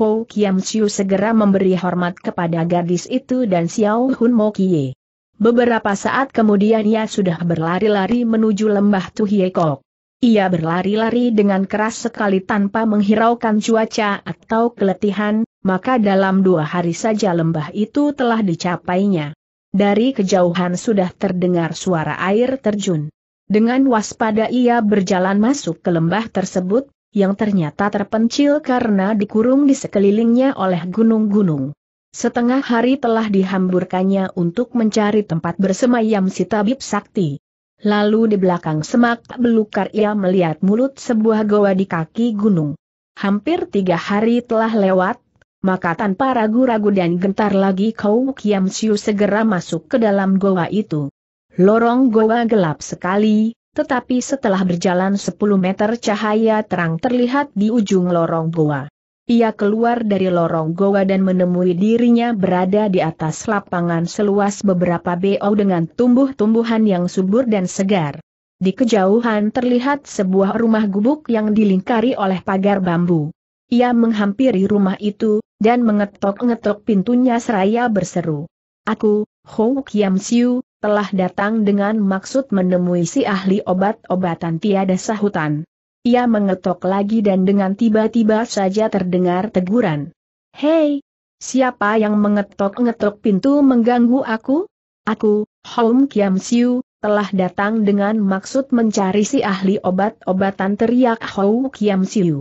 Ho Kiam Siu segera memberi hormat kepada gadis itu dan Xiao Hun Mo Kie. Beberapa saat kemudian ia sudah berlari-lari menuju lembah Kok. Ia berlari-lari dengan keras sekali tanpa menghiraukan cuaca atau keletihan, maka dalam dua hari saja lembah itu telah dicapainya. Dari kejauhan sudah terdengar suara air terjun. Dengan waspada ia berjalan masuk ke lembah tersebut, yang ternyata terpencil karena dikurung di sekelilingnya oleh gunung-gunung. Setengah hari telah dihamburkannya untuk mencari tempat bersemayam si tabib sakti. Lalu di belakang semak belukar ia melihat mulut sebuah goa di kaki gunung. Hampir tiga hari telah lewat, maka tanpa ragu-ragu dan gentar lagi Kau Kiam Siu segera masuk ke dalam goa itu. Lorong goa gelap sekali, tetapi setelah berjalan 10 meter cahaya terang terlihat di ujung lorong goa. Ia keluar dari lorong goa dan menemui dirinya berada di atas lapangan seluas beberapa BO dengan tumbuh-tumbuhan yang subur dan segar. Di kejauhan terlihat sebuah rumah gubuk yang dilingkari oleh pagar bambu. Ia menghampiri rumah itu, dan mengetok-ngetok pintunya seraya berseru. Aku, Hou Kiam Siu, telah datang dengan maksud menemui si ahli obat-obatan tiada sahutan. Ia mengetok lagi dan dengan tiba-tiba saja terdengar teguran. Hei, siapa yang mengetok-ngetok pintu mengganggu aku? Aku, Hom Kiam Siu, telah datang dengan maksud mencari si ahli obat-obatan teriak Hou Kiam Siu.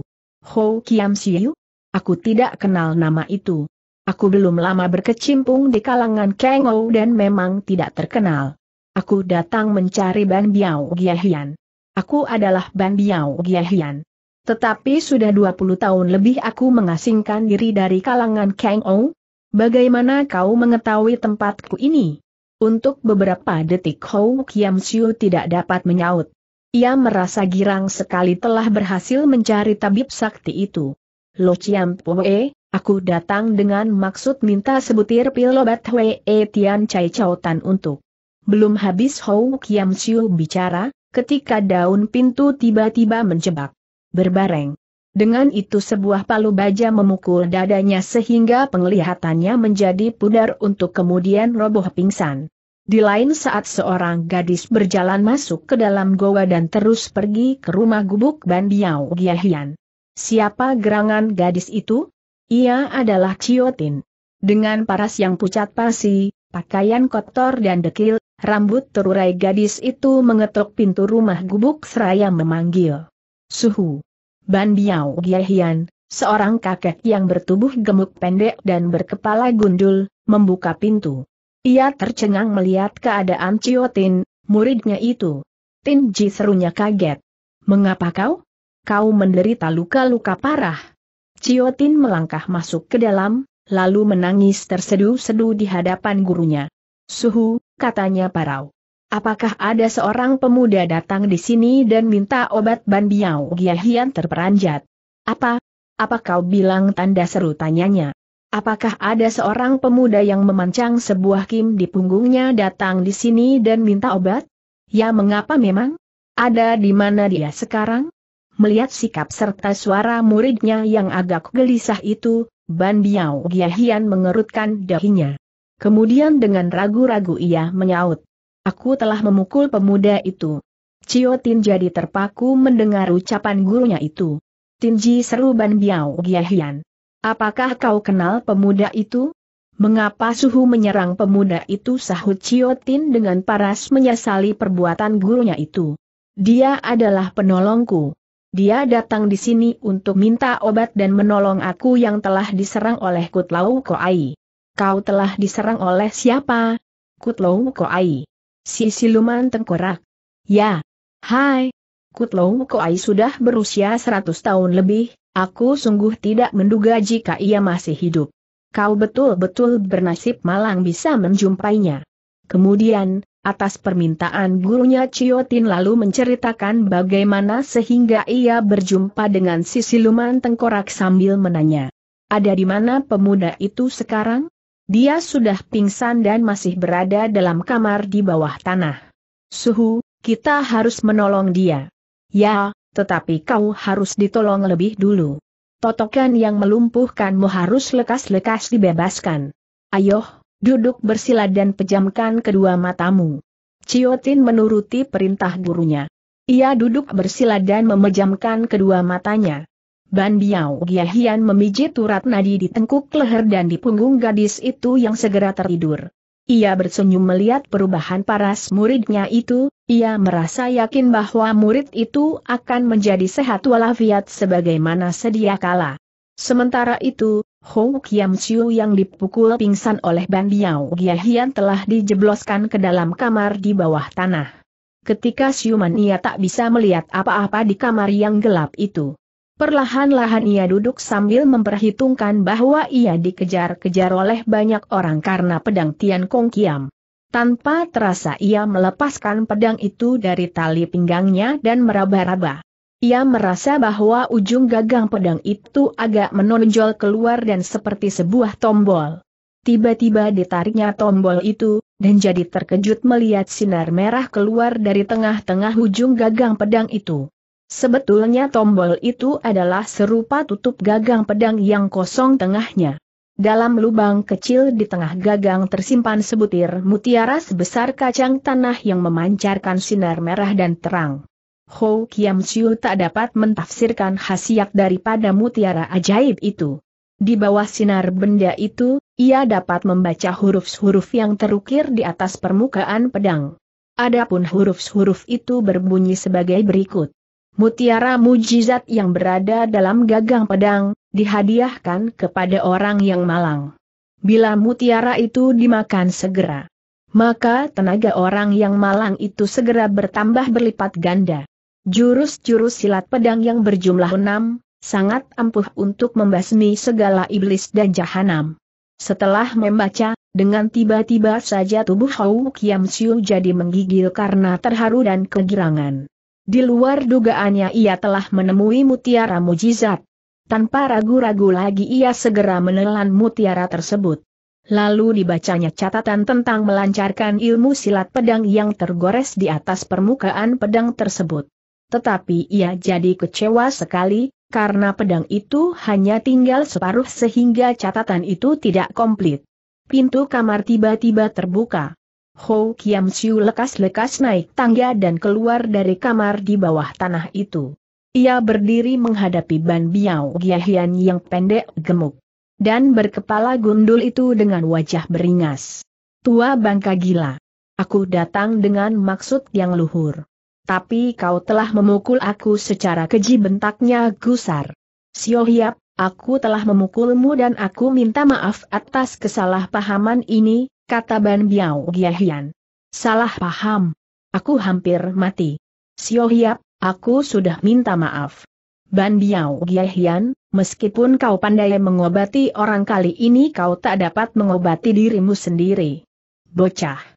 Hou Kiam Siu? Aku tidak kenal nama itu. Aku belum lama berkecimpung di kalangan Kengou dan memang tidak terkenal. Aku datang mencari Ban Biao Giehian. Aku adalah Ban Biao Giehian. Tetapi sudah 20 tahun lebih aku mengasingkan diri dari kalangan Kengou. Bagaimana kau mengetahui tempatku ini? Untuk beberapa detik Hou Kiam Siu tidak dapat menyaut. Ia merasa girang sekali telah berhasil mencari tabib sakti itu. Lo Chiam Pue, Aku datang dengan maksud minta sebutir pil obat Hwee Tian Chai Chow Tan untuk. Belum habis Hou Kiam Siu bicara, ketika daun pintu tiba-tiba menjebak. Berbareng. Dengan itu sebuah palu baja memukul dadanya sehingga penglihatannya menjadi pudar untuk kemudian roboh pingsan. Di lain saat seorang gadis berjalan masuk ke dalam goa dan terus pergi ke rumah gubuk Ban Biao Giahian. Siapa gerangan gadis itu? Ia adalah Ciotin. Dengan paras yang pucat pasi, pakaian kotor dan dekil, rambut terurai gadis itu mengetuk pintu rumah gubuk seraya memanggil. Suhu. Ban Biao Giehian, seorang kakek yang bertubuh gemuk pendek dan berkepala gundul, membuka pintu. Ia tercengang melihat keadaan Ciotin, muridnya itu. Tin Ji serunya kaget. Mengapa kau? Kau menderita luka-luka parah. Ciotin melangkah masuk ke dalam, lalu menangis tersedu-sedu di hadapan gurunya. Suhu, katanya parau. Apakah ada seorang pemuda datang di sini dan minta obat Ban Biao Giahian terperanjat? Apa? Apa kau bilang tanda seru tanyanya? Apakah ada seorang pemuda yang memancang sebuah kim di punggungnya datang di sini dan minta obat? Ya mengapa memang? Ada di mana dia sekarang? Melihat sikap serta suara muridnya yang agak gelisah itu, Ban Biao Giahian mengerutkan dahinya. Kemudian dengan ragu-ragu ia menyaut. Aku telah memukul pemuda itu. Cio Tin jadi terpaku mendengar ucapan gurunya itu. Tinji seru Ban Biao Giahian. Apakah kau kenal pemuda itu? Mengapa suhu menyerang pemuda itu sahut Ciotin dengan paras menyesali perbuatan gurunya itu? Dia adalah penolongku. Dia datang di sini untuk minta obat dan menolong aku yang telah diserang oleh Kutlau Koai. Kau telah diserang oleh siapa? Kutlau Koai. Si siluman tengkorak. Ya. Hai. Kutlau Koai sudah berusia 100 tahun lebih, aku sungguh tidak menduga jika ia masih hidup. Kau betul-betul bernasib malang bisa menjumpainya. Kemudian, Atas permintaan gurunya Ciotin lalu menceritakan bagaimana sehingga ia berjumpa dengan si siluman tengkorak sambil menanya. Ada di mana pemuda itu sekarang? Dia sudah pingsan dan masih berada dalam kamar di bawah tanah. Suhu, kita harus menolong dia. Ya, tetapi kau harus ditolong lebih dulu. Totokan yang melumpuhkanmu harus lekas-lekas dibebaskan. Ayoh, Duduk bersila dan pejamkan kedua matamu. Ciotin menuruti perintah gurunya. Ia duduk bersila dan memejamkan kedua matanya. Ban Biao Giahian memijit urat nadi di tengkuk leher dan di punggung gadis itu yang segera tertidur. Ia bersenyum melihat perubahan paras muridnya itu, ia merasa yakin bahwa murid itu akan menjadi sehat walafiat sebagaimana sedia kala. Sementara itu, Hou Kiam Chiu yang dipukul pingsan oleh Ban Biao Giahian telah dijebloskan ke dalam kamar di bawah tanah. Ketika siuman ia tak bisa melihat apa-apa di kamar yang gelap itu. Perlahan-lahan ia duduk sambil memperhitungkan bahwa ia dikejar-kejar oleh banyak orang karena pedang Tian Kong Kiam. Tanpa terasa ia melepaskan pedang itu dari tali pinggangnya dan meraba-raba. Ia merasa bahwa ujung gagang pedang itu agak menonjol keluar dan seperti sebuah tombol. Tiba-tiba ditariknya tombol itu, dan jadi terkejut melihat sinar merah keluar dari tengah-tengah ujung gagang pedang itu. Sebetulnya tombol itu adalah serupa tutup gagang pedang yang kosong tengahnya. Dalam lubang kecil di tengah gagang tersimpan sebutir mutiara sebesar kacang tanah yang memancarkan sinar merah dan terang. Ho Kiam Siu tak dapat mentafsirkan khasiat daripada mutiara ajaib itu. Di bawah sinar benda itu, ia dapat membaca huruf-huruf yang terukir di atas permukaan pedang. Adapun huruf-huruf itu berbunyi sebagai berikut. Mutiara mujizat yang berada dalam gagang pedang, dihadiahkan kepada orang yang malang. Bila mutiara itu dimakan segera, maka tenaga orang yang malang itu segera bertambah berlipat ganda. Jurus-jurus silat pedang yang berjumlah enam, sangat ampuh untuk membasmi segala iblis dan jahanam. Setelah membaca, dengan tiba-tiba saja tubuh Hou Kiam Siu jadi menggigil karena terharu dan kegirangan. Di luar dugaannya ia telah menemui mutiara mujizat. Tanpa ragu-ragu lagi ia segera menelan mutiara tersebut. Lalu dibacanya catatan tentang melancarkan ilmu silat pedang yang tergores di atas permukaan pedang tersebut. Tetapi ia jadi kecewa sekali, karena pedang itu hanya tinggal separuh sehingga catatan itu tidak komplit. Pintu kamar tiba-tiba terbuka. Ho Kiam Siu lekas-lekas naik tangga dan keluar dari kamar di bawah tanah itu. Ia berdiri menghadapi Ban Biao Giahian yang pendek gemuk. Dan berkepala gundul itu dengan wajah beringas. Tua bangka gila. Aku datang dengan maksud yang luhur tapi kau telah memukul aku secara keji bentaknya gusar. Sio Hiap, aku telah memukulmu dan aku minta maaf atas kesalahpahaman ini, kata Ban Biao Giahian. Salah paham. Aku hampir mati. Sio Hiap, aku sudah minta maaf. Ban Biao Giahian, meskipun kau pandai mengobati orang kali ini kau tak dapat mengobati dirimu sendiri. Bocah.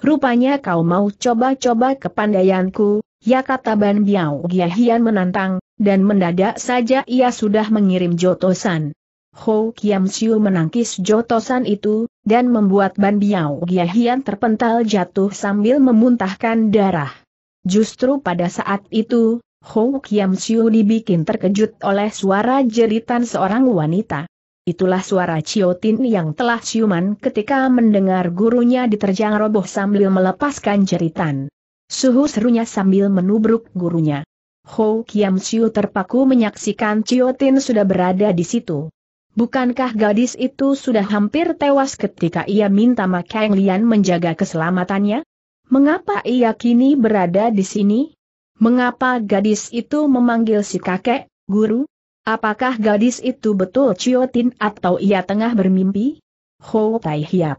Rupanya kau mau coba-coba kepandaianku, ya kata Ban Biao Giahian menantang, dan mendadak saja ia sudah mengirim jotosan. Ho Kiam Siu menangkis jotosan itu, dan membuat Ban Biao Giahian terpental jatuh sambil memuntahkan darah. Justru pada saat itu, Ho Kiam Siu dibikin terkejut oleh suara jeritan seorang wanita. Itulah suara Ciotin yang telah ciuman ketika mendengar gurunya diterjang roboh sambil melepaskan jeritan. Suhu serunya sambil menubruk gurunya. Ho Kiam Siu terpaku menyaksikan Ciotin sudah berada di situ. Bukankah gadis itu sudah hampir tewas ketika ia minta Ma Kang Lian menjaga keselamatannya? Mengapa ia kini berada di sini? Mengapa gadis itu memanggil si kakek, guru? Apakah gadis itu betul Ciotin atau ia tengah bermimpi? Ho Tai Hiap.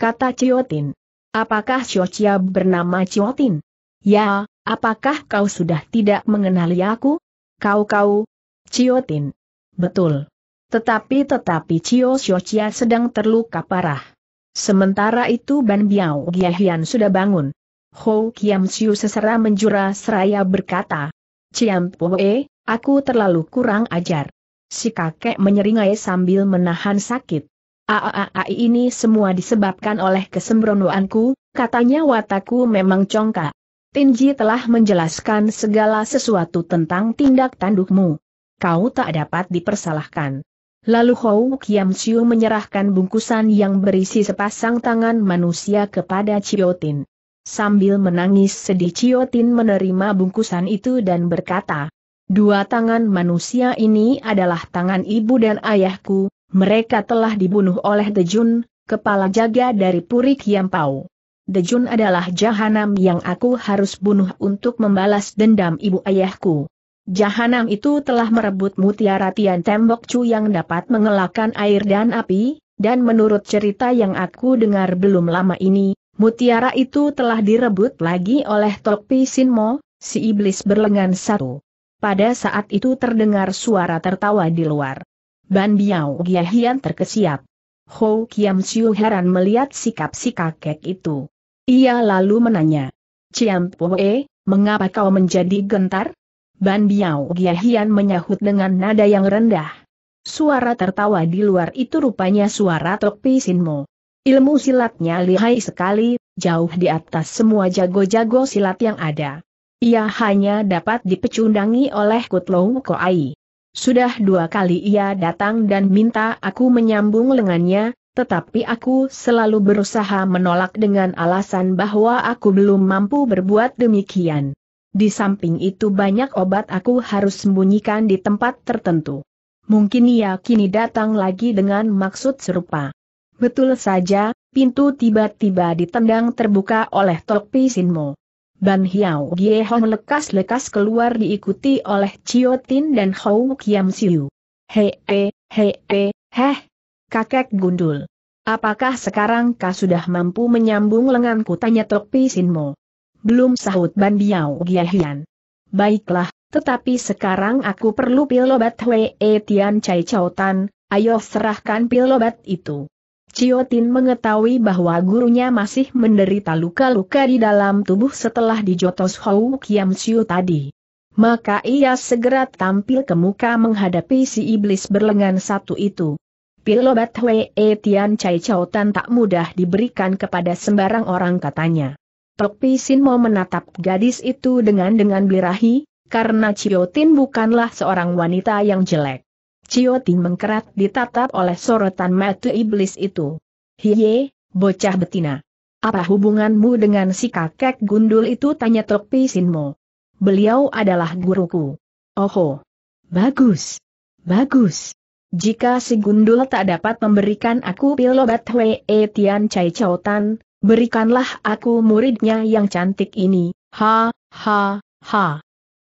Kata Ciotin. Apakah Ciocia bernama Ciotin? Ya, apakah kau sudah tidak mengenali aku? Kau-kau? Ciotin. Betul. Tetapi tetapi Cio Ciocia sedang terluka parah. Sementara itu Ban Biao Giahian sudah bangun. Ho Kiam Siu sesera menjura seraya berkata. Ciam Poe, Aku terlalu kurang ajar. Si kakek menyeringai sambil menahan sakit. Aaai ini semua disebabkan oleh kesembronoanku, katanya wataku memang congkak. Tinji telah menjelaskan segala sesuatu tentang tindak tandukmu. Kau tak dapat dipersalahkan. Lalu Hou Kiam Siu menyerahkan bungkusan yang berisi sepasang tangan manusia kepada Ciotin. Sambil menangis sedih Ciotin menerima bungkusan itu dan berkata, Dua tangan manusia ini adalah tangan ibu dan ayahku, mereka telah dibunuh oleh Dejun, kepala jaga dari Puri Kiampau. Dejun adalah jahanam yang aku harus bunuh untuk membalas dendam ibu ayahku. Jahanam itu telah merebut mutiara tian tembok cu yang dapat mengelakkan air dan api, dan menurut cerita yang aku dengar belum lama ini, mutiara itu telah direbut lagi oleh Topi Sinmo, si iblis berlengan satu. Pada saat itu terdengar suara tertawa di luar. Ban Biao Gia Giahian terkesiap. Hou Kiam Siu heran melihat sikap si kakek itu. Ia lalu menanya, Ciam Poe, mengapa kau menjadi gentar? Ban Biao Gia Giahian menyahut dengan nada yang rendah. Suara tertawa di luar itu rupanya suara Tok Sinmo. Ilmu silatnya lihai sekali, jauh di atas semua jago-jago silat yang ada. Ia hanya dapat dipecundangi oleh Kutlou Koai. Sudah dua kali ia datang dan minta aku menyambung lengannya, tetapi aku selalu berusaha menolak dengan alasan bahwa aku belum mampu berbuat demikian. Di samping itu banyak obat aku harus sembunyikan di tempat tertentu. Mungkin ia kini datang lagi dengan maksud serupa. Betul saja, pintu tiba-tiba ditendang terbuka oleh Tok Pisinmo. Ban Hiao Gie Hong lekas-lekas keluar diikuti oleh Chio Tin dan Hou Kiam Siu. Hei, hei, hei, heh, kakek gundul. Apakah sekarang kau sudah mampu menyambung lenganku tanya Tokpi Sinmo? Belum sahut Ban Biao Gie Hian. Baiklah, tetapi sekarang aku perlu pil obat Hwee Tian Chai Chao ayo serahkan pilobat itu. Ciotin mengetahui bahwa gurunya masih menderita luka-luka di dalam tubuh setelah dijotos Hou Kiam Siu tadi. Maka ia segera tampil ke muka menghadapi si iblis berlengan satu itu. Pilobat Hwee Tian Chai Chau Tan tak mudah diberikan kepada sembarang orang katanya. Pek Pisin mau menatap gadis itu dengan dengan birahi, karena Ciotin bukanlah seorang wanita yang jelek. Ting mengkerat ditatap oleh sorotan mata iblis itu. Hiye, bocah betina. Apa hubunganmu dengan si kakek gundul itu tanya Tok Sinmo. Beliau adalah guruku. Oho. Bagus. Bagus. Jika si gundul tak dapat memberikan aku pilobat Hwee Tian Chai Chotan, berikanlah aku muridnya yang cantik ini, ha, ha, ha.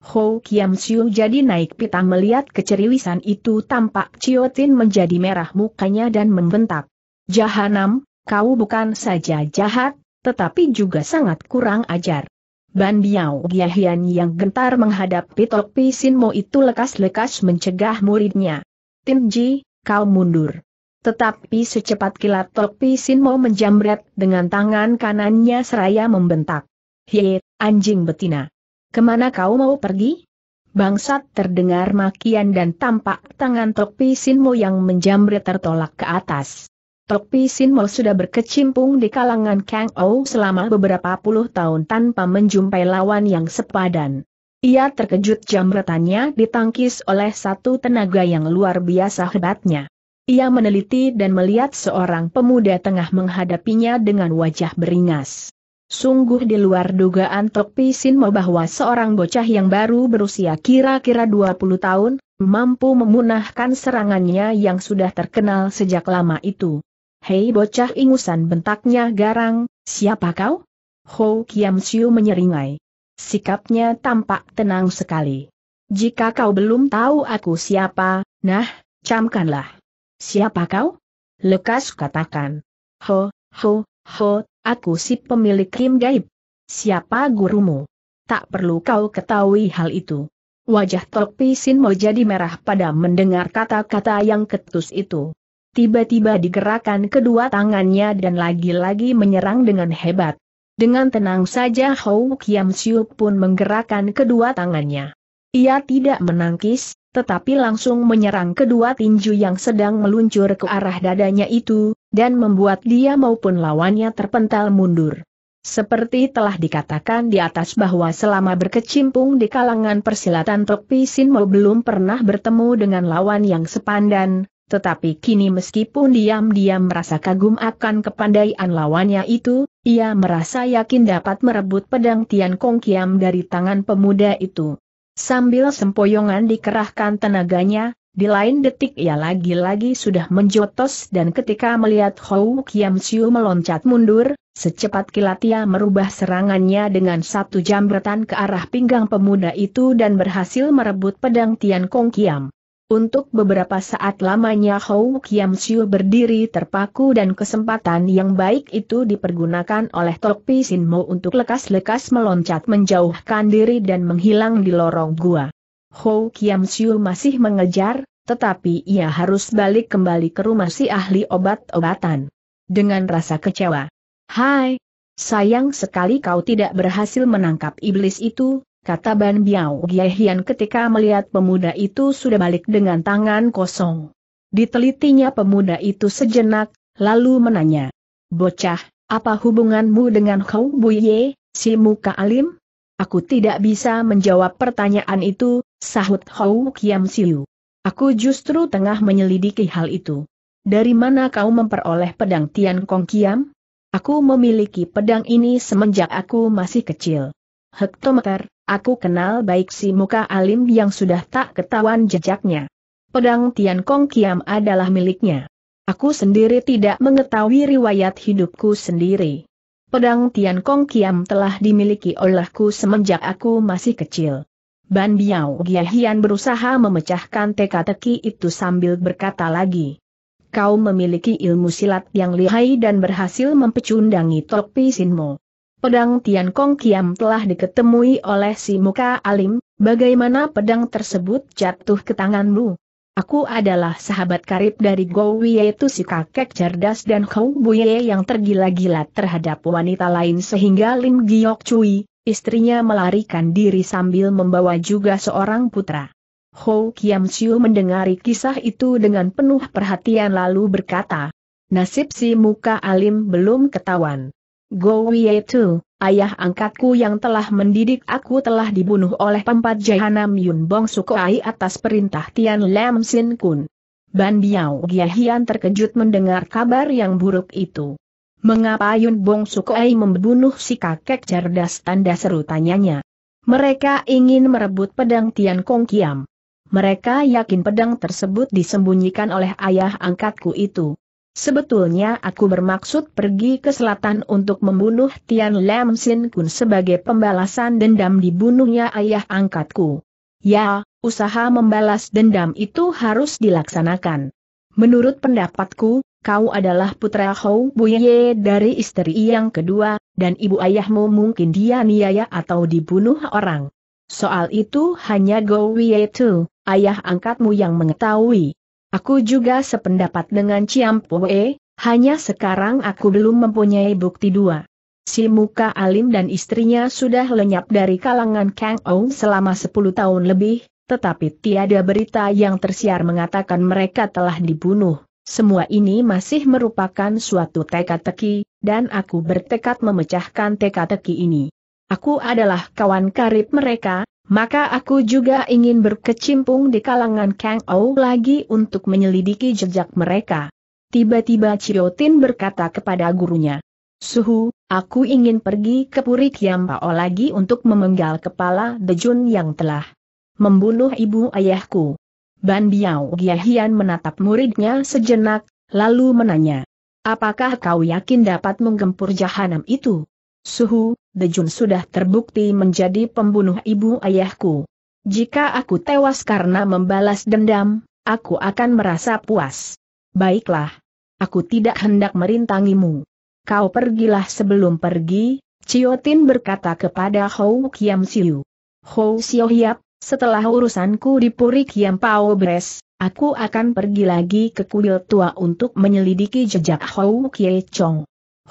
Ho Kiam Siu jadi naik pitam melihat keceriwisan itu tampak Ciotin menjadi merah mukanya dan membentak. Jahanam, kau bukan saja jahat, tetapi juga sangat kurang ajar. Ban Biao Giahian yang gentar menghadapi topi Sinmo itu lekas-lekas mencegah muridnya. Tin Ji, kau mundur. Tetapi secepat kilat topi Sinmo menjamret dengan tangan kanannya seraya membentak. Hei, anjing betina. Kemana kau mau pergi? Bangsat terdengar makian dan tampak tangan Tok Pisinmo yang menjamret tertolak ke atas. Tok Pisinmo sudah berkecimpung di kalangan Kang Ou selama beberapa puluh tahun tanpa menjumpai lawan yang sepadan. Ia terkejut jamretannya ditangkis oleh satu tenaga yang luar biasa hebatnya. Ia meneliti dan melihat seorang pemuda tengah menghadapinya dengan wajah beringas. Sungguh di luar dugaan Tok Pisinmo bahwa seorang bocah yang baru berusia kira-kira 20 tahun, mampu memunahkan serangannya yang sudah terkenal sejak lama itu. Hei bocah ingusan bentaknya garang, siapa kau? Ho Kiam Siu menyeringai. Sikapnya tampak tenang sekali. Jika kau belum tahu aku siapa, nah, camkanlah. Siapa kau? Lekas katakan. Ho, ho, ho, Aku si pemilik Kim Gaib. Siapa gurumu? Tak perlu kau ketahui hal itu. Wajah Tok Pisin mau jadi merah pada mendengar kata-kata yang ketus itu. Tiba-tiba digerakkan kedua tangannya dan lagi-lagi menyerang dengan hebat. Dengan tenang saja Hou Kiam Siu pun menggerakkan kedua tangannya. Ia tidak menangkis, tetapi langsung menyerang kedua tinju yang sedang meluncur ke arah dadanya itu, dan membuat dia maupun lawannya terpental mundur. Seperti telah dikatakan di atas bahwa selama berkecimpung di kalangan persilatan Tokpi Sinmo belum pernah bertemu dengan lawan yang sepandan, tetapi kini meskipun diam-diam merasa kagum akan kepandaian lawannya itu, ia merasa yakin dapat merebut pedang Tian Kong Kiam dari tangan pemuda itu. Sambil sempoyongan dikerahkan tenaganya, di lain detik ia lagi-lagi sudah menjotos dan ketika melihat Hou Kiam Siu meloncat mundur, secepat kilat ia merubah serangannya dengan satu jambretan ke arah pinggang pemuda itu dan berhasil merebut pedang Tian Kong Kiam. Untuk beberapa saat lamanya Hou Kiam Siu berdiri terpaku dan kesempatan yang baik itu dipergunakan oleh Tok Pi Sin Mo untuk lekas-lekas meloncat menjauhkan diri dan menghilang di lorong gua. Hou Kiam Siu masih mengejar, tetapi ia harus balik kembali ke rumah si ahli obat-obatan. Dengan rasa kecewa. Hai, sayang sekali kau tidak berhasil menangkap iblis itu, kata Ban Biao Giehian ketika melihat pemuda itu sudah balik dengan tangan kosong. Ditelitinya pemuda itu sejenak, lalu menanya, Bocah, apa hubunganmu dengan Hou Buye, si muka alim? Aku tidak bisa menjawab pertanyaan itu, sahut Hou Kiam Siu. Aku justru tengah menyelidiki hal itu. Dari mana kau memperoleh pedang Tian Kong Kiam? Aku memiliki pedang ini semenjak aku masih kecil. Hektometer, Aku kenal baik si muka alim yang sudah tak ketahuan jejaknya. Pedang Tian Kong Kiam adalah miliknya. Aku sendiri tidak mengetahui riwayat hidupku sendiri. Pedang Tian Kong Kiam telah dimiliki olehku semenjak aku masih kecil. Ban Biao Giahian berusaha memecahkan teka-teki itu sambil berkata lagi. Kau memiliki ilmu silat yang lihai dan berhasil mempecundangi topi sinmu pedang Tian Kong Kiam telah diketemui oleh si muka alim, bagaimana pedang tersebut jatuh ke tanganmu? Aku adalah sahabat karib dari Gowi yaitu si kakek cerdas dan Hou Buye yang tergila-gila terhadap wanita lain sehingga Lim Giok Cui, istrinya melarikan diri sambil membawa juga seorang putra. Hou Kiam Siu mendengari kisah itu dengan penuh perhatian lalu berkata, Nasib si muka alim belum ketahuan. Go Wietu, ayah angkatku yang telah mendidik aku telah dibunuh oleh pempat Jahanam Yun Bong Sukoai atas perintah Tian Lam Sin Kun. Ban Biao Giahian terkejut mendengar kabar yang buruk itu. Mengapa Yun Bong Sukoai membunuh si kakek cerdas tanda seru tanyanya. Mereka ingin merebut pedang Tian Kong Kiam. Mereka yakin pedang tersebut disembunyikan oleh ayah angkatku itu. Sebetulnya aku bermaksud pergi ke selatan untuk membunuh Tian Lam Sin Kun sebagai pembalasan dendam dibunuhnya ayah angkatku. Ya, usaha membalas dendam itu harus dilaksanakan. Menurut pendapatku, kau adalah putra Hou Buye dari istri yang kedua, dan ibu ayahmu mungkin dia niaya atau dibunuh orang. Soal itu hanya Go Tu, ayah angkatmu yang mengetahui. Aku juga sependapat dengan Ciam Poe, hanya sekarang aku belum mempunyai bukti dua. Si Muka Alim dan istrinya sudah lenyap dari kalangan Kang Ou selama 10 tahun lebih, tetapi tiada berita yang tersiar mengatakan mereka telah dibunuh. Semua ini masih merupakan suatu teka-teki, dan aku bertekad memecahkan teka-teki ini. Aku adalah kawan karib mereka, maka aku juga ingin berkecimpung di kalangan Kang Ou lagi untuk menyelidiki jejak mereka. Tiba-tiba Ciotin berkata kepada gurunya, Suhu, aku ingin pergi ke Puri Kiampao lagi untuk memenggal kepala Dejun yang telah membunuh ibu ayahku. Ban Biao Giahian menatap muridnya sejenak, lalu menanya, Apakah kau yakin dapat menggempur jahanam itu? Suhu, Dejun sudah terbukti menjadi pembunuh ibu ayahku. Jika aku tewas karena membalas dendam, aku akan merasa puas. Baiklah. Aku tidak hendak merintangimu. Kau pergilah sebelum pergi, Ciotin berkata kepada Hou Kiam Siu. Hou Siu Hiap, setelah urusanku di Puri Kiam Pao Beres, Aku akan pergi lagi ke kuil tua untuk menyelidiki jejak Hou Kie Chong.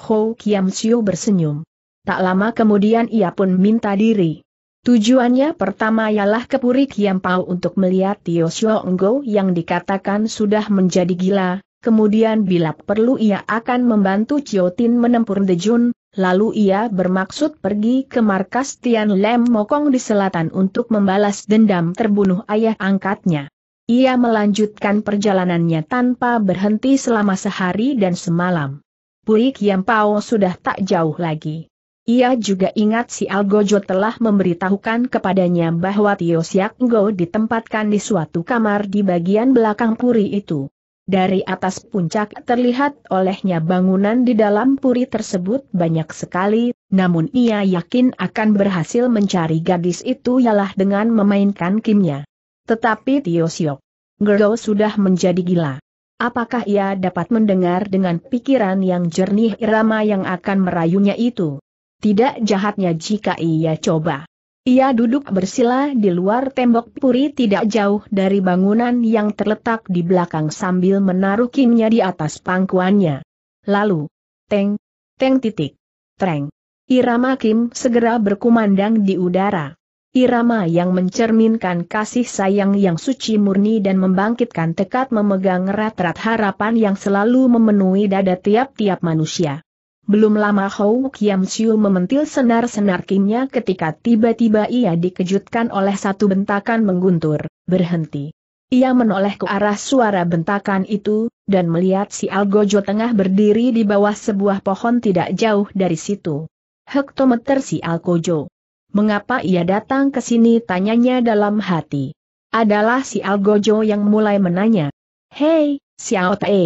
Hou Kiam Siu bersenyum tak lama kemudian ia pun minta diri. Tujuannya pertama ialah ke Puri Kiampau untuk melihat Tio Xionggo yang dikatakan sudah menjadi gila, kemudian bila perlu ia akan membantu Tin menempur Dejun, lalu ia bermaksud pergi ke markas Tian Lem Mokong di selatan untuk membalas dendam terbunuh ayah angkatnya. Ia melanjutkan perjalanannya tanpa berhenti selama sehari dan semalam. Puri Kiampau sudah tak jauh lagi. Ia juga ingat si Algojo telah memberitahukan kepadanya bahwa Tio Siak Ngo ditempatkan di suatu kamar di bagian belakang puri itu. Dari atas puncak terlihat olehnya bangunan di dalam puri tersebut banyak sekali, namun ia yakin akan berhasil mencari gadis itu ialah dengan memainkan kimnya. Tetapi Tio Siok Ngo sudah menjadi gila. Apakah ia dapat mendengar dengan pikiran yang jernih irama yang akan merayunya itu? Tidak jahatnya jika ia coba. Ia duduk bersila di luar tembok puri tidak jauh dari bangunan yang terletak di belakang sambil menaruh kimnya di atas pangkuannya. Lalu, teng, teng titik, treng. Irama Kim segera berkumandang di udara. Irama yang mencerminkan kasih sayang yang suci murni dan membangkitkan tekad memegang erat-erat harapan yang selalu memenuhi dada tiap-tiap manusia. Belum lama Hou Kiam Siu mementil senar-senar kimnya ketika tiba-tiba ia dikejutkan oleh satu bentakan mengguntur, berhenti. Ia menoleh ke arah suara bentakan itu, dan melihat si Algojo tengah berdiri di bawah sebuah pohon tidak jauh dari situ. Hektometer si Algojo. Mengapa ia datang ke sini tanyanya dalam hati. Adalah si Algojo yang mulai menanya. Hei, Xiao si Tae.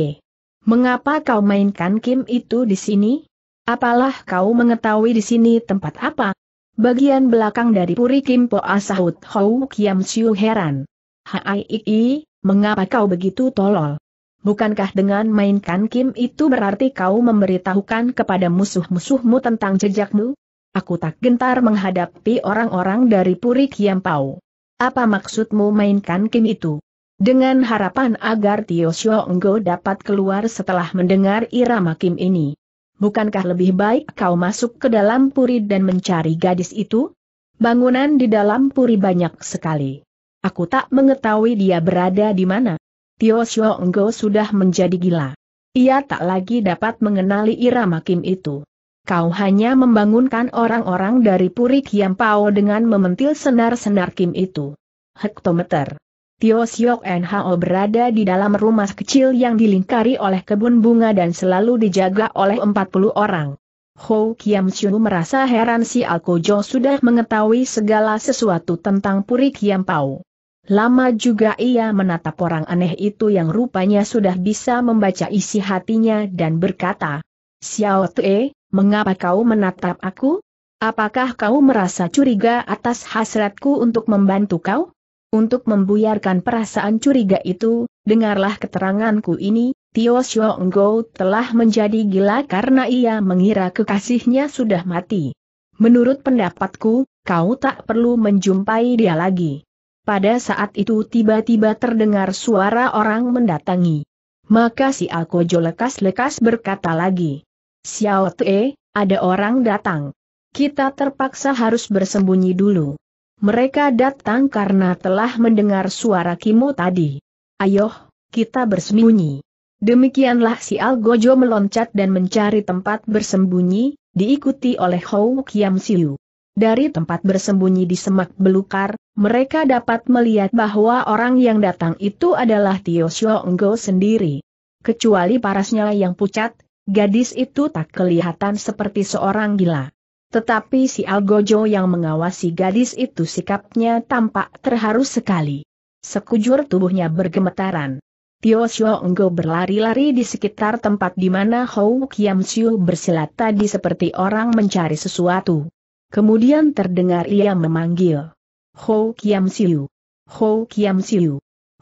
Mengapa kau mainkan Kim itu di sini? Apalah kau mengetahui di sini tempat apa? Bagian belakang dari Puri Kim Po Asahut Hou Kiam Siu heran. Haiii, mengapa kau begitu tolol? Bukankah dengan mainkan Kim itu berarti kau memberitahukan kepada musuh-musuhmu tentang jejakmu? Aku tak gentar menghadapi orang-orang dari Puri Kiam Pau. Apa maksudmu mainkan Kim itu? Dengan harapan agar Tio Go dapat keluar setelah mendengar irama Kim ini bukankah lebih baik kau masuk ke dalam puri dan mencari gadis itu? Bangunan di dalam puri banyak sekali. Aku tak mengetahui dia berada di mana. Tio Shuo Enggo sudah menjadi gila. Ia tak lagi dapat mengenali irama Kim itu. Kau hanya membangunkan orang-orang dari Puri Kiam Pao dengan mementil senar-senar Kim itu. Hektometer. Tio Siok NHO berada di dalam rumah kecil yang dilingkari oleh kebun bunga dan selalu dijaga oleh 40 orang. Ho Kiam Chiu merasa heran si Alkojo sudah mengetahui segala sesuatu tentang Puri Kiam Pau. Lama juga ia menatap orang aneh itu yang rupanya sudah bisa membaca isi hatinya dan berkata, Xiao Tue, mengapa kau menatap aku? Apakah kau merasa curiga atas hasratku untuk membantu kau? Untuk membuyarkan perasaan curiga itu, dengarlah keteranganku ini, Tio Xiong Go telah menjadi gila karena ia mengira kekasihnya sudah mati. Menurut pendapatku, kau tak perlu menjumpai dia lagi. Pada saat itu tiba-tiba terdengar suara orang mendatangi. Maka si Alkojo lekas-lekas berkata lagi. Xiao Te, ada orang datang. Kita terpaksa harus bersembunyi dulu. Mereka datang karena telah mendengar suara Kimo tadi. Ayo, kita bersembunyi. Demikianlah si Algojo meloncat dan mencari tempat bersembunyi, diikuti oleh Hou Kiam Siu. Dari tempat bersembunyi di semak belukar, mereka dapat melihat bahwa orang yang datang itu adalah Tio Ngo sendiri. Kecuali parasnya yang pucat, gadis itu tak kelihatan seperti seorang gila. Tetapi si Algojo yang mengawasi gadis itu sikapnya tampak terharu sekali. Sekujur tubuhnya bergemetaran. Tio Xiao Enggo berlari-lari di sekitar tempat di mana Hou Kiam Siu bersilat tadi seperti orang mencari sesuatu. Kemudian terdengar ia memanggil. Hou Kiam Siu. Hou Kiam Siu.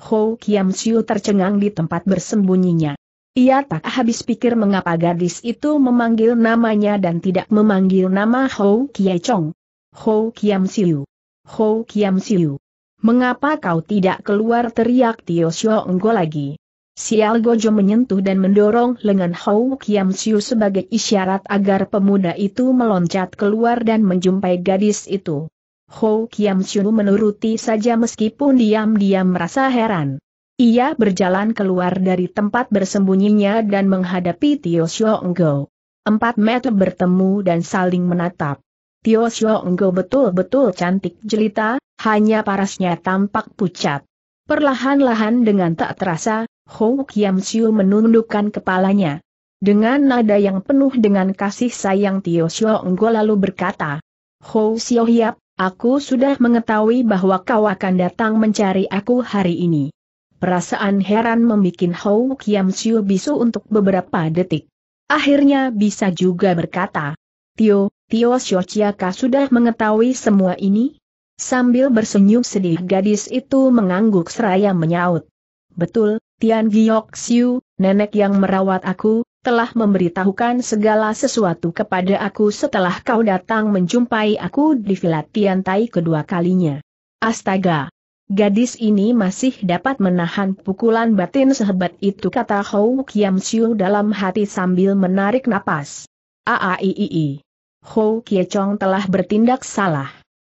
Hou Kiam Siu tercengang di tempat bersembunyinya. Ia tak habis pikir mengapa gadis itu memanggil namanya dan tidak memanggil nama Hou Kie Chong. Hou Kiam Siu. Hou Kiam Siu. Mengapa kau tidak keluar teriak Tio Sio Enggo lagi? Sial Gojo menyentuh dan mendorong lengan Hou Kiam Siu sebagai isyarat agar pemuda itu meloncat keluar dan menjumpai gadis itu. Hou Kiam Siu menuruti saja meskipun diam-diam merasa heran. Ia berjalan keluar dari tempat bersembunyinya dan menghadapi Tio Xiao Enggo. Empat meter bertemu dan saling menatap. Tio Xiao Enggo betul-betul cantik jelita, hanya parasnya tampak pucat. Perlahan-lahan dengan tak terasa, Hou Kiam Siu menundukkan kepalanya. Dengan nada yang penuh dengan kasih sayang Tio Xiao Enggo lalu berkata, Hou Xiao Hiap, aku sudah mengetahui bahwa kau akan datang mencari aku hari ini. Perasaan heran membuat Hou Kiam Siu bisu untuk beberapa detik. Akhirnya bisa juga berkata, Tio, Tio Chiaka sudah mengetahui semua ini? Sambil bersenyum sedih gadis itu mengangguk seraya menyaut. Betul, Tian Giok Siu, nenek yang merawat aku, telah memberitahukan segala sesuatu kepada aku setelah kau datang menjumpai aku di Villa Tian Tai kedua kalinya. Astaga! Gadis ini masih dapat menahan pukulan batin sehebat itu kata Hou Kiam Siu dalam hati sambil menarik napas. Aaiii. Hou Kie Chong telah bertindak salah.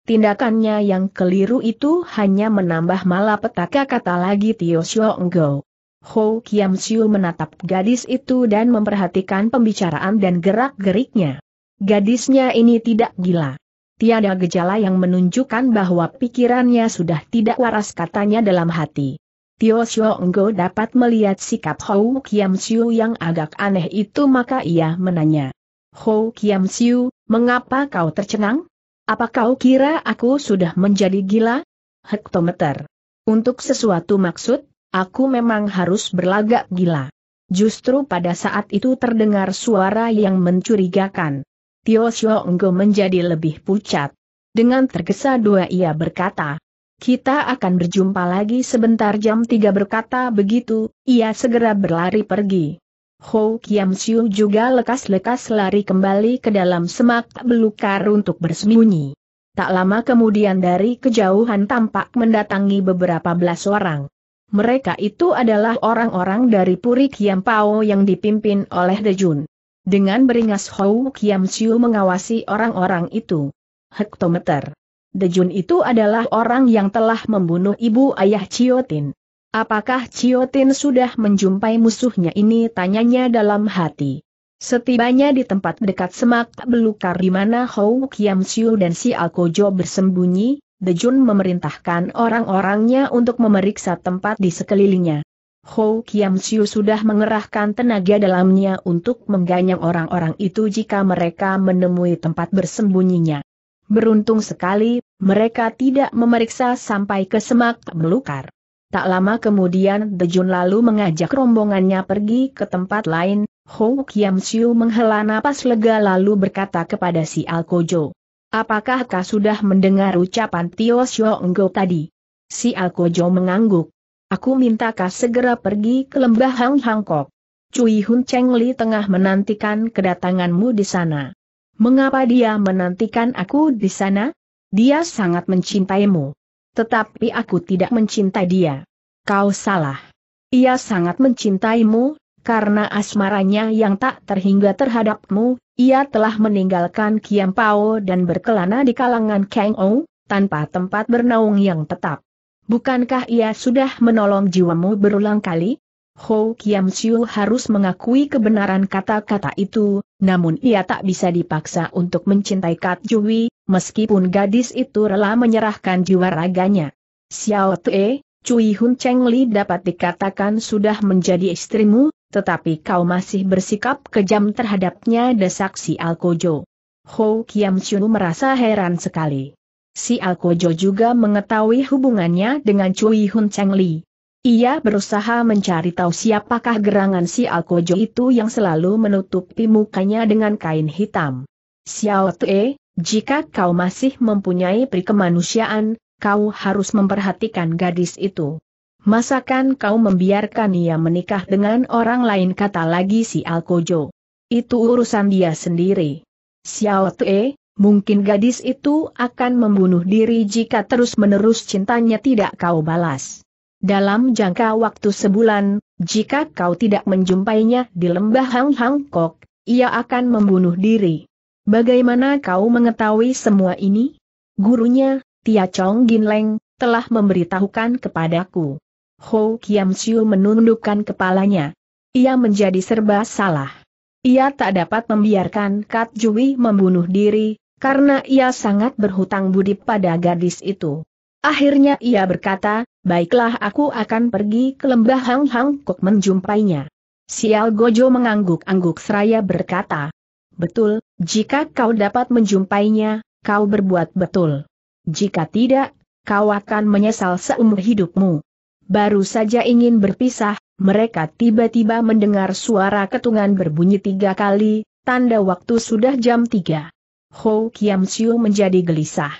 Tindakannya yang keliru itu hanya menambah malapetaka kata lagi Tio Xiong Go. Hou Kiam Siu menatap gadis itu dan memperhatikan pembicaraan dan gerak-geriknya. Gadisnya ini tidak gila tiada gejala yang menunjukkan bahwa pikirannya sudah tidak waras katanya dalam hati. Tio Xiao Enggo dapat melihat sikap Hou Kiam Siu yang agak aneh itu maka ia menanya. Hou Kiam Siu, mengapa kau tercengang? Apa kau kira aku sudah menjadi gila? Hektometer. Untuk sesuatu maksud, aku memang harus berlagak gila. Justru pada saat itu terdengar suara yang mencurigakan. Tio Sio Enggo menjadi lebih pucat. Dengan tergesa-dua ia berkata, kita akan berjumpa lagi sebentar jam tiga" berkata begitu, ia segera berlari pergi. Ho Kiam Siu juga lekas-lekas lari kembali ke dalam semak belukar untuk bersembunyi. Tak lama kemudian dari kejauhan tampak mendatangi beberapa belas orang. Mereka itu adalah orang-orang dari Puri Kiam Pao yang dipimpin oleh Dejun. Dengan beringas Hou Kiam Siu mengawasi orang-orang itu. Hektometer. Dejun itu adalah orang yang telah membunuh ibu ayah Ciotin. Apakah Ciotin sudah menjumpai musuhnya ini tanyanya dalam hati. Setibanya di tempat dekat semak belukar di mana Hou Kiam Siu dan si Alkojo bersembunyi, Dejun memerintahkan orang-orangnya untuk memeriksa tempat di sekelilingnya. Ho Kiam Siu sudah mengerahkan tenaga dalamnya untuk mengganyang orang-orang itu jika mereka menemui tempat bersembunyinya. Beruntung sekali, mereka tidak memeriksa sampai ke semak belukar. Tak lama kemudian Dejun lalu mengajak rombongannya pergi ke tempat lain, Ho Kiam Siu menghela napas lega lalu berkata kepada si Alkojo. Apakah kau sudah mendengar ucapan Tio Enggo tadi? Si Alkojo mengangguk. Aku minta kau segera pergi ke lembah Hang Hangkok. Cui Hun Cheng Li tengah menantikan kedatanganmu di sana. Mengapa dia menantikan aku di sana? Dia sangat mencintaimu. Tetapi aku tidak mencintai dia. Kau salah. Ia sangat mencintaimu, karena asmaranya yang tak terhingga terhadapmu, ia telah meninggalkan Kiam Pao dan berkelana di kalangan Kang Ou, tanpa tempat bernaung yang tetap. Bukankah ia sudah menolong jiwamu berulang kali? Ho Kiam Siu harus mengakui kebenaran kata-kata itu, namun ia tak bisa dipaksa untuk mencintai Kat Jui, meskipun gadis itu rela menyerahkan jiwa raganya. Xiao Te, Cui Hun Cheng Li dapat dikatakan sudah menjadi istrimu, tetapi kau masih bersikap kejam terhadapnya desak si Alkojo. Ho Kiam Siu merasa heran sekali si Alkojo juga mengetahui hubungannya dengan Cui Hun Cheng Li. Ia berusaha mencari tahu siapakah gerangan si Alkojo itu yang selalu menutupi mukanya dengan kain hitam. Xiao Tue, jika kau masih mempunyai pri kau harus memperhatikan gadis itu. Masakan kau membiarkan ia menikah dengan orang lain kata lagi si Alkojo. Itu urusan dia sendiri. Xiao Tue, mungkin gadis itu akan membunuh diri jika terus-menerus cintanya tidak kau balas. Dalam jangka waktu sebulan, jika kau tidak menjumpainya di lembah Hang Hang ia akan membunuh diri. Bagaimana kau mengetahui semua ini? Gurunya, Tia Chong Ginleng, telah memberitahukan kepadaku. Ho Kiam Siu menundukkan kepalanya. Ia menjadi serba salah. Ia tak dapat membiarkan Kat Jui membunuh diri, karena ia sangat berhutang budi pada gadis itu. Akhirnya ia berkata, baiklah aku akan pergi ke lembah Hang Hang Kok menjumpainya. Sial Gojo mengangguk-angguk seraya berkata, Betul, jika kau dapat menjumpainya, kau berbuat betul. Jika tidak, kau akan menyesal seumur hidupmu. Baru saja ingin berpisah, mereka tiba-tiba mendengar suara ketungan berbunyi tiga kali, tanda waktu sudah jam tiga. Ho Kiam Siu menjadi gelisah.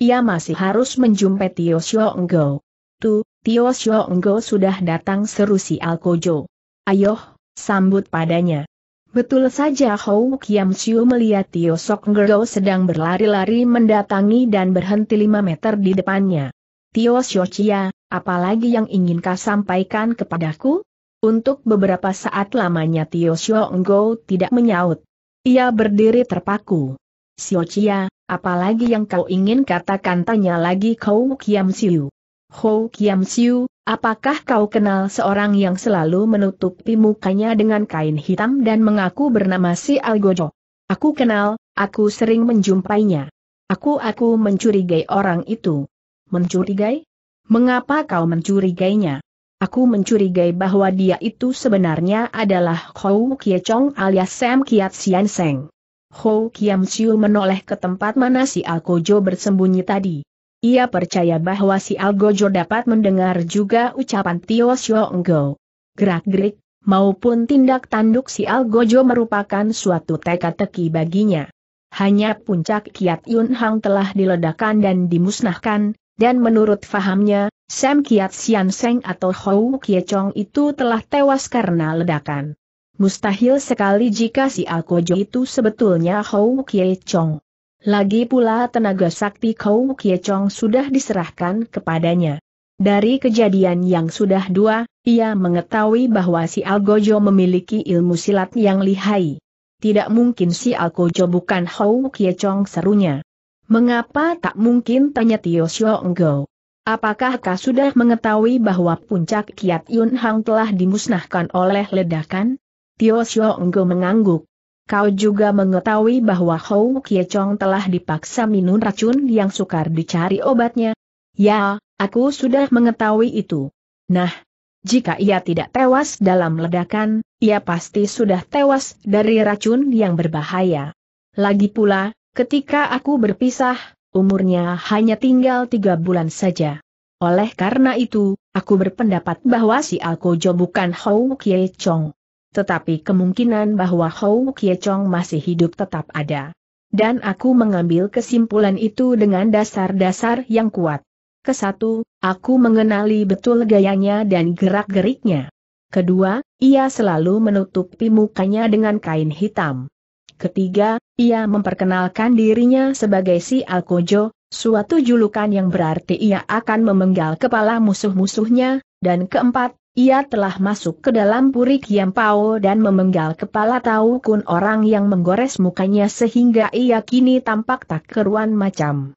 Ia masih harus menjumpai Tio Sio Nggo. Tu, Tio Sio Nggo sudah datang seru si Alkojo. Ayoh, sambut padanya. Betul saja Ho Kiam Siu melihat Tio Sok Nggo sedang berlari-lari mendatangi dan berhenti lima meter di depannya. Tio Sio Chia, apalagi yang ingin kau sampaikan kepadaku? Untuk beberapa saat lamanya Tio Sio Nggo tidak menyaut. Ia berdiri terpaku. Siocia, apalagi yang kau ingin katakan tanya lagi Kau Kiam Siu. Kau Kiam Siu, apakah kau kenal seorang yang selalu menutupi mukanya dengan kain hitam dan mengaku bernama si Algojo? Aku kenal, aku sering menjumpainya. Aku-aku mencurigai orang itu. Mencurigai? Mengapa kau mencurigainya? Aku mencurigai bahwa dia itu sebenarnya adalah Kou Kiechong alias Sam Kiat Sian Seng. Ho Kiam Siu menoleh ke tempat mana si Alkojo bersembunyi tadi. Ia percaya bahwa si Algojo dapat mendengar juga ucapan Tio Xionggo. Gerak-gerik, maupun tindak tanduk si Algojo merupakan suatu teka-teki baginya. Hanya puncak Kiat Yun Hang telah diledakkan dan dimusnahkan, dan menurut fahamnya, Sam Kiat Sian Seng atau Hou Kie Chong itu telah tewas karena ledakan. Mustahil sekali jika si Alkojo itu sebetulnya Hou Kie Chong. Lagi pula tenaga sakti Hou Kie Chong sudah diserahkan kepadanya. Dari kejadian yang sudah dua, ia mengetahui bahwa si Algojo memiliki ilmu silat yang lihai. Tidak mungkin si Algojo bukan Hou Kie Chong serunya. Mengapa tak mungkin tanya Tio Xiao Enggo? Apakah kau sudah mengetahui bahwa puncak Kiat Yun Hang telah dimusnahkan oleh ledakan? Tio Xiao Enggo mengangguk. Kau juga mengetahui bahwa Hou Kie Chong telah dipaksa minum racun yang sukar dicari obatnya. Ya, aku sudah mengetahui itu. Nah, jika ia tidak tewas dalam ledakan, ia pasti sudah tewas dari racun yang berbahaya. Lagi pula, ketika aku berpisah, umurnya hanya tinggal tiga bulan saja. Oleh karena itu, aku berpendapat bahwa si Alkojo bukan Hou Kie Chong tetapi kemungkinan bahwa Hou Kie masih hidup tetap ada. Dan aku mengambil kesimpulan itu dengan dasar-dasar yang kuat. Kesatu, aku mengenali betul gayanya dan gerak-geriknya. Kedua, ia selalu menutupi mukanya dengan kain hitam. Ketiga, ia memperkenalkan dirinya sebagai si Alkojo, suatu julukan yang berarti ia akan memenggal kepala musuh-musuhnya, dan keempat, ia telah masuk ke dalam puri Kiampao dan memenggal kepala tahu kun orang yang menggores mukanya sehingga ia kini tampak tak keruan macam.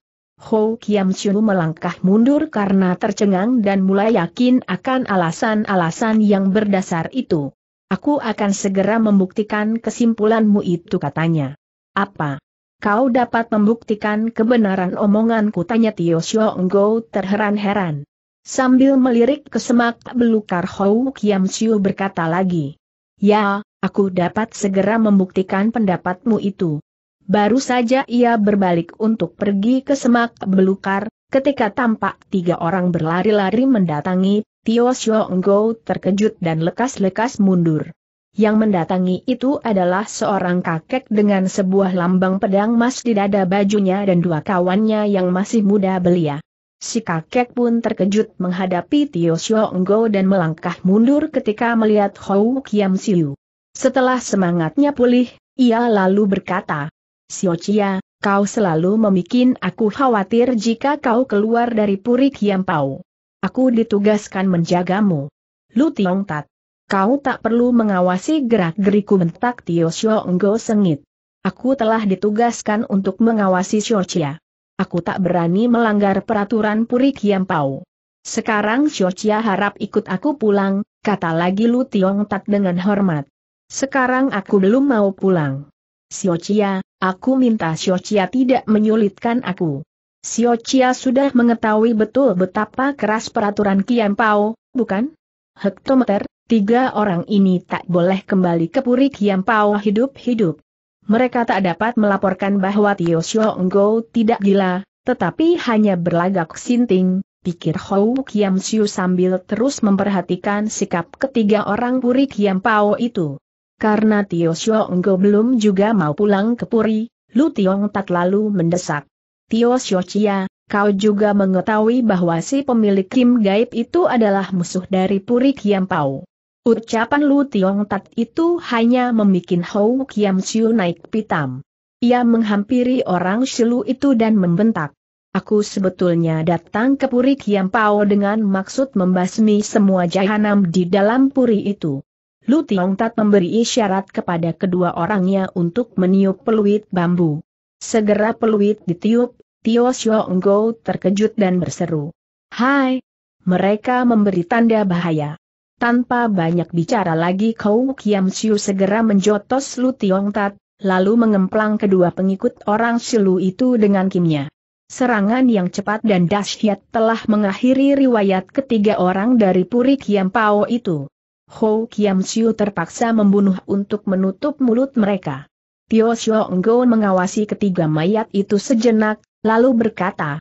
Ho Kiam Chiu melangkah mundur karena tercengang dan mulai yakin akan alasan-alasan yang berdasar itu. Aku akan segera membuktikan kesimpulanmu itu katanya. Apa? Kau dapat membuktikan kebenaran omonganku tanya Tio Xiong Go terheran-heran. Sambil melirik ke semak belukar Hou Kiam Siu berkata lagi. Ya, aku dapat segera membuktikan pendapatmu itu. Baru saja ia berbalik untuk pergi ke semak belukar, ketika tampak tiga orang berlari-lari mendatangi, Tio Xionggo terkejut dan lekas-lekas mundur. Yang mendatangi itu adalah seorang kakek dengan sebuah lambang pedang emas di dada bajunya dan dua kawannya yang masih muda belia. Si kakek pun terkejut menghadapi Tio Xiao Enggo dan melangkah mundur ketika melihat Hou Kiam Siu. Setelah semangatnya pulih, ia lalu berkata, Xiao Chia, kau selalu memikin aku khawatir jika kau keluar dari Puri Kiam Pau. Aku ditugaskan menjagamu. Lu Tiong Tat. Kau tak perlu mengawasi gerak-geriku mentak Tio Xiao Enggo sengit. Aku telah ditugaskan untuk mengawasi Xiao Chia aku tak berani melanggar peraturan Puri Pau. Sekarang Xiochia harap ikut aku pulang, kata lagi Lu Tiong Tak dengan hormat. Sekarang aku belum mau pulang. Xiochia, aku minta Xiochia tidak menyulitkan aku. Xiochia sudah mengetahui betul betapa keras peraturan Pau, bukan? Hektometer, tiga orang ini tak boleh kembali ke Puri Pau hidup-hidup mereka tak dapat melaporkan bahwa Tio Xiao Enggo tidak gila, tetapi hanya berlagak sinting, pikir Hou Kiam Siu sambil terus memperhatikan sikap ketiga orang Puri Kiam Pao itu. Karena Tio Xiao Enggo belum juga mau pulang ke Puri, Lu Tiong tak lalu mendesak. Tio Xiao Chia, kau juga mengetahui bahwa si pemilik Kim Gaib itu adalah musuh dari Puri Kiam Pao. Ucapan Lu Tiong Tat itu hanya membuat Hou Kiam Siu naik pitam. Ia menghampiri orang Shilu itu dan membentak. Aku sebetulnya datang ke Puri Kiam Pao dengan maksud membasmi semua jahanam di dalam puri itu. Lu Tiong Tat memberi isyarat kepada kedua orangnya untuk meniup peluit bambu. Segera peluit ditiup, Tio Xiong Go terkejut dan berseru. Hai! Mereka memberi tanda bahaya. Tanpa banyak bicara lagi Kou Kiam Siu segera menjotos Lu Tiong Tat, lalu mengemplang kedua pengikut orang Silu itu dengan kimnya. Serangan yang cepat dan dahsyat telah mengakhiri riwayat ketiga orang dari Puri Kiam Pao itu. Hou Kiam Siu terpaksa membunuh untuk menutup mulut mereka. Tio Xiao Go mengawasi ketiga mayat itu sejenak, lalu berkata,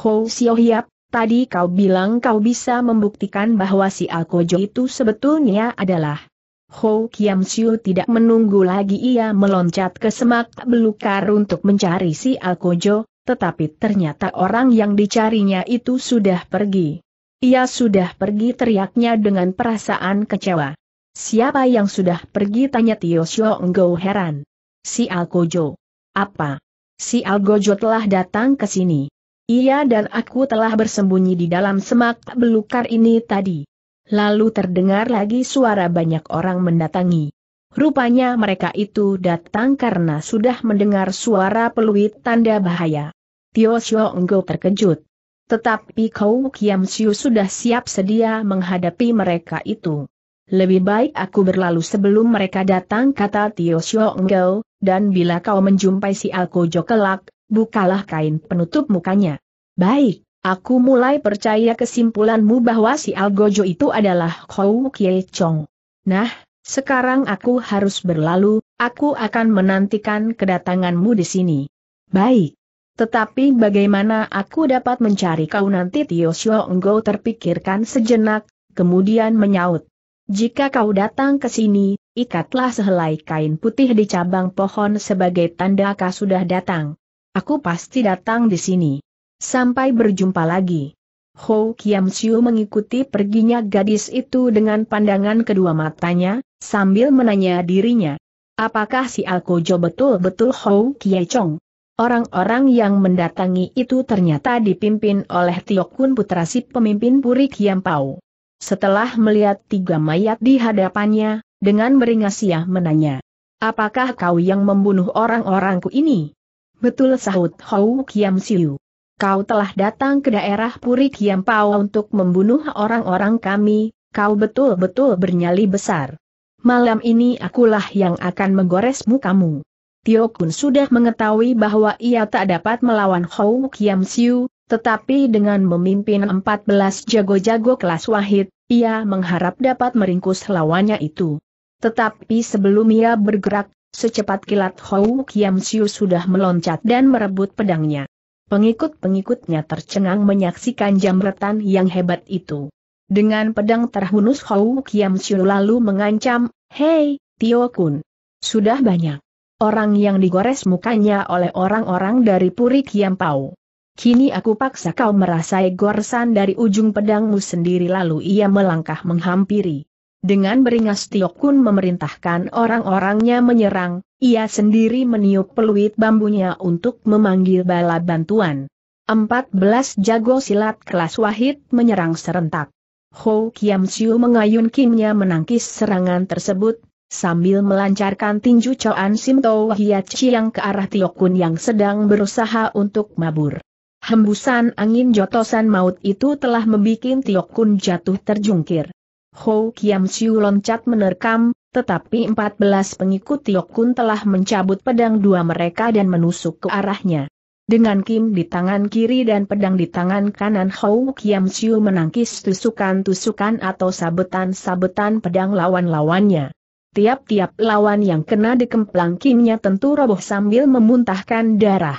Hou Xiao Hiap, Tadi kau bilang kau bisa membuktikan bahwa si Alkojo itu sebetulnya adalah. Ho Kiam Siu tidak menunggu lagi ia meloncat ke semak belukar untuk mencari si Alkojo, tetapi ternyata orang yang dicarinya itu sudah pergi. Ia sudah pergi teriaknya dengan perasaan kecewa. Siapa yang sudah pergi tanya Tio Sio Enggo heran. Si Alkojo. Apa? Si Algojo telah datang ke sini. Ia dan aku telah bersembunyi di dalam semak belukar ini tadi. Lalu terdengar lagi suara banyak orang mendatangi. Rupanya mereka itu datang karena sudah mendengar suara peluit tanda bahaya. Tio Xiao Enggo terkejut. Tetapi Kau Kiam Siu sudah siap sedia menghadapi mereka itu. Lebih baik aku berlalu sebelum mereka datang kata Tio Xiao Enggo, dan bila kau menjumpai si Alko Kelak bukalah kain penutup mukanya. Baik, aku mulai percaya kesimpulanmu bahwa si Algojo itu adalah Kou Kie Chong. Nah, sekarang aku harus berlalu, aku akan menantikan kedatanganmu di sini. Baik. Tetapi bagaimana aku dapat mencari kau nanti Tio Shio Enggo terpikirkan sejenak, kemudian menyaut. Jika kau datang ke sini, ikatlah sehelai kain putih di cabang pohon sebagai tanda kau sudah datang. Aku pasti datang di sini. Sampai berjumpa lagi. Ho Kiam Siu mengikuti perginya gadis itu dengan pandangan kedua matanya, sambil menanya dirinya. Apakah si Alkojo betul-betul Ho Kie Chong? Orang-orang yang mendatangi itu ternyata dipimpin oleh Tiokun putra si pemimpin Puri Kiam Pau. Setelah melihat tiga mayat di hadapannya, dengan beringas menanya, Apakah kau yang membunuh orang-orangku ini? Betul sahut Hou Kiam Siu. Kau telah datang ke daerah Puri Kiam Pao untuk membunuh orang-orang kami, kau betul-betul bernyali besar. Malam ini akulah yang akan menggores mukamu. Tio Kun sudah mengetahui bahwa ia tak dapat melawan Hou Kiam Siu, tetapi dengan memimpin 14 jago-jago kelas wahid, ia mengharap dapat meringkus lawannya itu. Tetapi sebelum ia bergerak, Secepat kilat Hou Kiam Siu sudah meloncat dan merebut pedangnya. Pengikut-pengikutnya tercengang menyaksikan jambretan yang hebat itu. Dengan pedang terhunus Hou Kiam Siu lalu mengancam, Hei, Tio Kun. Sudah banyak orang yang digores mukanya oleh orang-orang dari Puri Kiam Pau. Kini aku paksa kau merasai goresan dari ujung pedangmu sendiri lalu ia melangkah menghampiri. Dengan beringas Tio Kun memerintahkan orang-orangnya menyerang, ia sendiri meniup peluit bambunya untuk memanggil bala bantuan. 14 jago silat kelas wahid menyerang serentak. Ho Kiam Siu mengayun kimnya menangkis serangan tersebut, sambil melancarkan tinju Choan Sim Tau Hiat Chiang ke arah Tio Kun yang sedang berusaha untuk mabur. Hembusan angin jotosan maut itu telah membuat Tio Kun jatuh terjungkir. Hou Kiam Siu loncat menerkam, tetapi empat belas pengikut Tiok Kun telah mencabut pedang dua mereka dan menusuk ke arahnya. Dengan Kim di tangan kiri dan pedang di tangan kanan Hou Kiam Siu menangkis tusukan-tusukan atau sabetan-sabetan pedang lawan-lawannya. Tiap-tiap lawan yang kena dikemplang Kimnya tentu roboh sambil memuntahkan darah.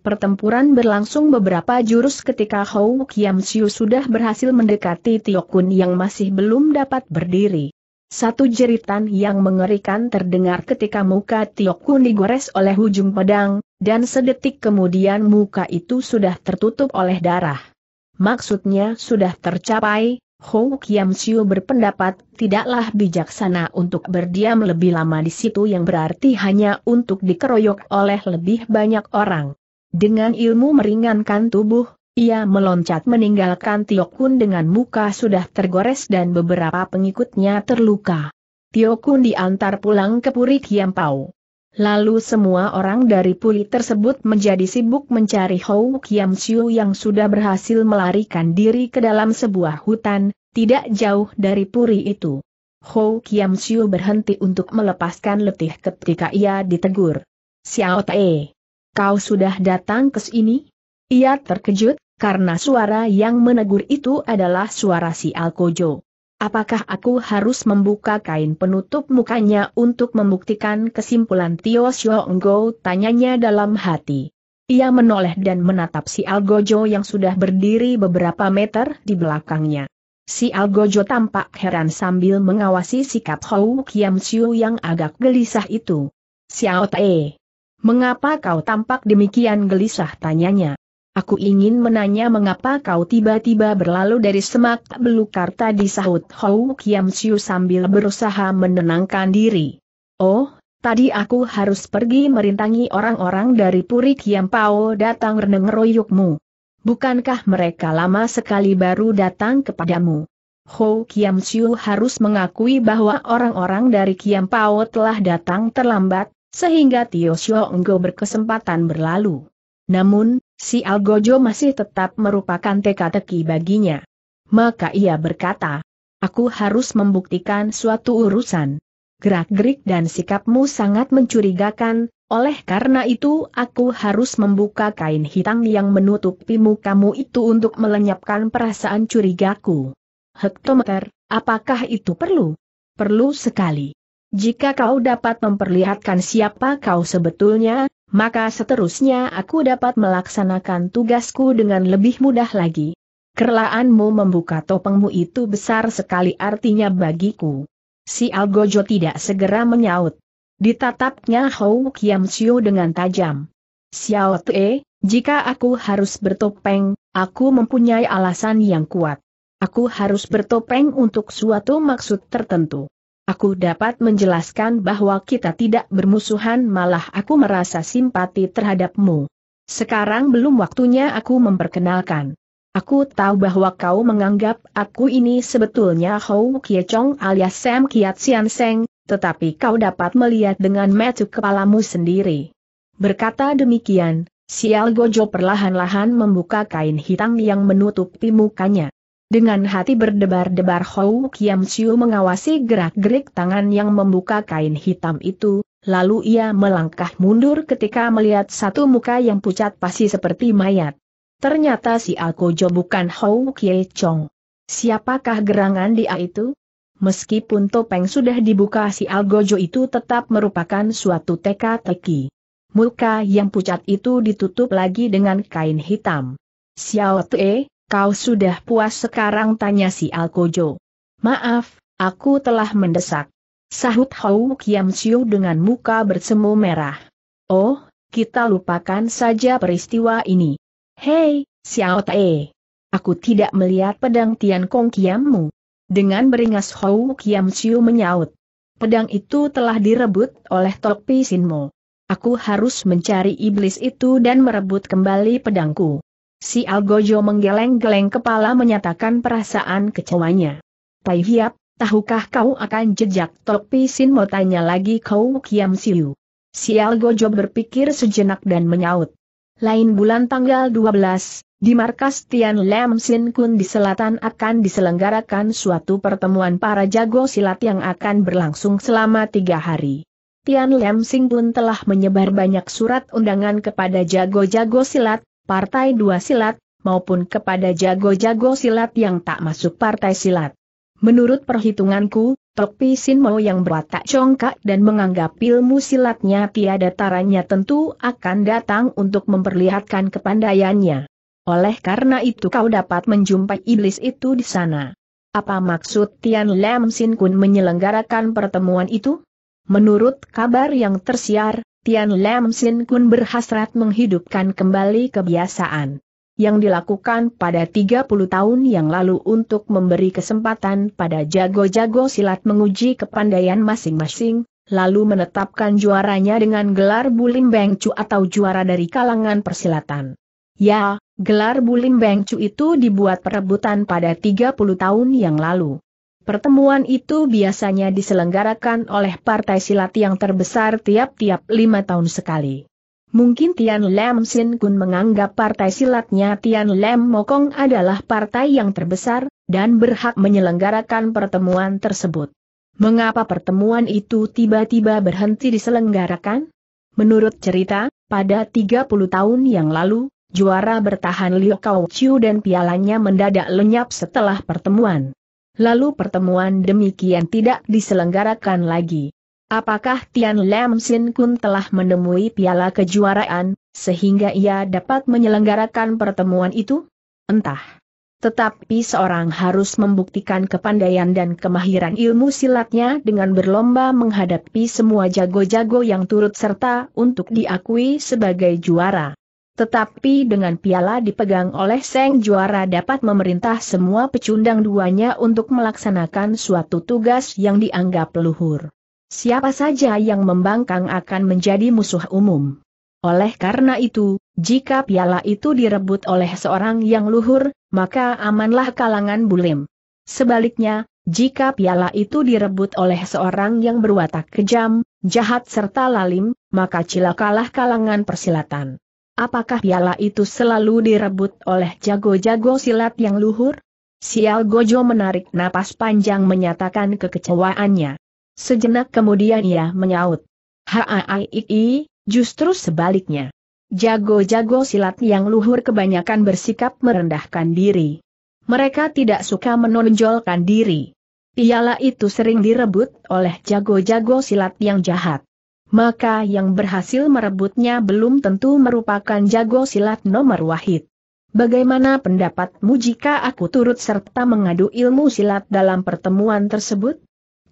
Pertempuran berlangsung beberapa jurus ketika Hou Kiam Siu sudah berhasil mendekati Tio Kun yang masih belum dapat berdiri. Satu jeritan yang mengerikan terdengar ketika muka Tio Kun digores oleh ujung pedang, dan sedetik kemudian muka itu sudah tertutup oleh darah. Maksudnya sudah tercapai, Hou Kiam Siu berpendapat tidaklah bijaksana untuk berdiam lebih lama di situ yang berarti hanya untuk dikeroyok oleh lebih banyak orang. Dengan ilmu meringankan tubuh, ia meloncat meninggalkan Tiokun dengan muka sudah tergores dan beberapa pengikutnya terluka. Tiokun diantar pulang ke Puri Kiam Pau. Lalu semua orang dari Puri tersebut menjadi sibuk mencari Hou Kiam Siu yang sudah berhasil melarikan diri ke dalam sebuah hutan, tidak jauh dari Puri itu. Hou Kiam Siu berhenti untuk melepaskan letih ketika ia ditegur. Xiao Tae kau sudah datang ke sini? Ia terkejut, karena suara yang menegur itu adalah suara si Alkojo. Apakah aku harus membuka kain penutup mukanya untuk membuktikan kesimpulan Tio Xionggo? Tanyanya dalam hati. Ia menoleh dan menatap si Algojo yang sudah berdiri beberapa meter di belakangnya. Si Algojo tampak heran sambil mengawasi sikap Hou Kiam Siu yang agak gelisah itu. Xiao Tae, Mengapa kau tampak demikian gelisah tanyanya? Aku ingin menanya mengapa kau tiba-tiba berlalu dari semak belukar tadi sahut Hou Kiam Siu sambil berusaha menenangkan diri. Oh, tadi aku harus pergi merintangi orang-orang dari Puri Kiam Pao datang reneng royukmu. Bukankah mereka lama sekali baru datang kepadamu? Hou Kiam Siu harus mengakui bahwa orang-orang dari Kiam Pao telah datang terlambat, sehingga Tio Sio Enggo berkesempatan berlalu. Namun, si Algojo masih tetap merupakan teka-teki baginya. Maka ia berkata, aku harus membuktikan suatu urusan. Gerak-gerik dan sikapmu sangat mencurigakan, oleh karena itu aku harus membuka kain hitam yang menutupi mukamu itu untuk melenyapkan perasaan curigaku. Hektometer, apakah itu perlu? Perlu sekali. Jika kau dapat memperlihatkan siapa kau sebetulnya, maka seterusnya aku dapat melaksanakan tugasku dengan lebih mudah lagi. Kerlaanmu membuka topengmu itu besar sekali artinya bagiku. Si Algojo tidak segera menyaut. Ditatapnya Hou Kiam Siu dengan tajam. Xiao Te, jika aku harus bertopeng, aku mempunyai alasan yang kuat. Aku harus bertopeng untuk suatu maksud tertentu. Aku dapat menjelaskan bahwa kita tidak bermusuhan malah aku merasa simpati terhadapmu. Sekarang belum waktunya aku memperkenalkan. Aku tahu bahwa kau menganggap aku ini sebetulnya Hou Kie alias Sam Kiat Sian Seng, tetapi kau dapat melihat dengan metu kepalamu sendiri. Berkata demikian, Sial Gojo perlahan-lahan membuka kain hitam yang menutupi mukanya. Dengan hati berdebar-debar Hou Kiam Siu mengawasi gerak-gerik tangan yang membuka kain hitam itu, lalu ia melangkah mundur ketika melihat satu muka yang pucat pasi seperti mayat. Ternyata si Alkojo bukan Hou Kie Chong. Siapakah gerangan dia itu? Meskipun topeng sudah dibuka si Algojo itu tetap merupakan suatu teka-teki. Muka yang pucat itu ditutup lagi dengan kain hitam. Xiao Tue, Kau sudah puas sekarang tanya si Alkojo. Maaf, aku telah mendesak. Sahut Hou Kiam Siu dengan muka bersemu merah. Oh, kita lupakan saja peristiwa ini. Hei, Xiao Te, Aku tidak melihat pedang Tian Kong Kiammu. Dengan beringas Hou Kiam Siu menyaut. Pedang itu telah direbut oleh Tok Sinmo. Aku harus mencari iblis itu dan merebut kembali pedangku. Si Algojo menggeleng-geleng kepala menyatakan perasaan kecewanya. Tai Hiap, tahukah kau akan jejak Tok Pisin mau tanya lagi kau Kiam Siu. Si Algojo berpikir sejenak dan menyaut. Lain bulan tanggal 12, di markas Tian Lam Sin Kun di selatan akan diselenggarakan suatu pertemuan para jago silat yang akan berlangsung selama tiga hari. Tian Lam Sin Kun telah menyebar banyak surat undangan kepada jago-jago silat, partai dua silat, maupun kepada jago-jago silat yang tak masuk partai silat. Menurut perhitunganku, Pisin Mo yang berwatak congkak dan menganggap ilmu silatnya tiada taranya tentu akan datang untuk memperlihatkan kepandaiannya. Oleh karena itu kau dapat menjumpai iblis itu di sana. Apa maksud Tian Lam Sin Kun menyelenggarakan pertemuan itu? Menurut kabar yang tersiar, Tian Lam Sin Kun berhasrat menghidupkan kembali kebiasaan yang dilakukan pada 30 tahun yang lalu untuk memberi kesempatan pada jago-jago silat menguji kepandaian masing-masing, lalu menetapkan juaranya dengan gelar Bulim Bengcu atau juara dari kalangan persilatan. Ya, gelar Bulim Bengcu itu dibuat perebutan pada 30 tahun yang lalu. Pertemuan itu biasanya diselenggarakan oleh partai silat yang terbesar tiap-tiap lima tahun sekali. Mungkin Tian Lam Sin Kun menganggap partai silatnya Tian Lam Mokong adalah partai yang terbesar, dan berhak menyelenggarakan pertemuan tersebut. Mengapa pertemuan itu tiba-tiba berhenti diselenggarakan? Menurut cerita, pada 30 tahun yang lalu, juara bertahan Liu Kao Chiu dan pialanya mendadak lenyap setelah pertemuan. Lalu pertemuan demikian tidak diselenggarakan lagi. Apakah Tian Lam Sin Kun telah menemui piala kejuaraan, sehingga ia dapat menyelenggarakan pertemuan itu? Entah. Tetapi seorang harus membuktikan kepandaian dan kemahiran ilmu silatnya dengan berlomba menghadapi semua jago-jago yang turut serta untuk diakui sebagai juara. Tetapi dengan piala dipegang oleh Seng Juara dapat memerintah semua pecundang duanya untuk melaksanakan suatu tugas yang dianggap leluhur. Siapa saja yang membangkang akan menjadi musuh umum. Oleh karena itu, jika piala itu direbut oleh seorang yang luhur, maka amanlah kalangan bulim. Sebaliknya, jika piala itu direbut oleh seorang yang berwatak kejam, jahat serta lalim, maka cilakalah kalangan persilatan. Apakah piala itu selalu direbut oleh jago-jago silat yang luhur? Sial Gojo menarik napas panjang menyatakan kekecewaannya. Sejenak kemudian ia menyaut. Haaaii, justru sebaliknya. Jago-jago silat yang luhur kebanyakan bersikap merendahkan diri. Mereka tidak suka menonjolkan diri. Piala itu sering direbut oleh jago-jago silat yang jahat maka yang berhasil merebutnya belum tentu merupakan jago silat nomor wahid. Bagaimana pendapatmu jika aku turut serta mengadu ilmu silat dalam pertemuan tersebut?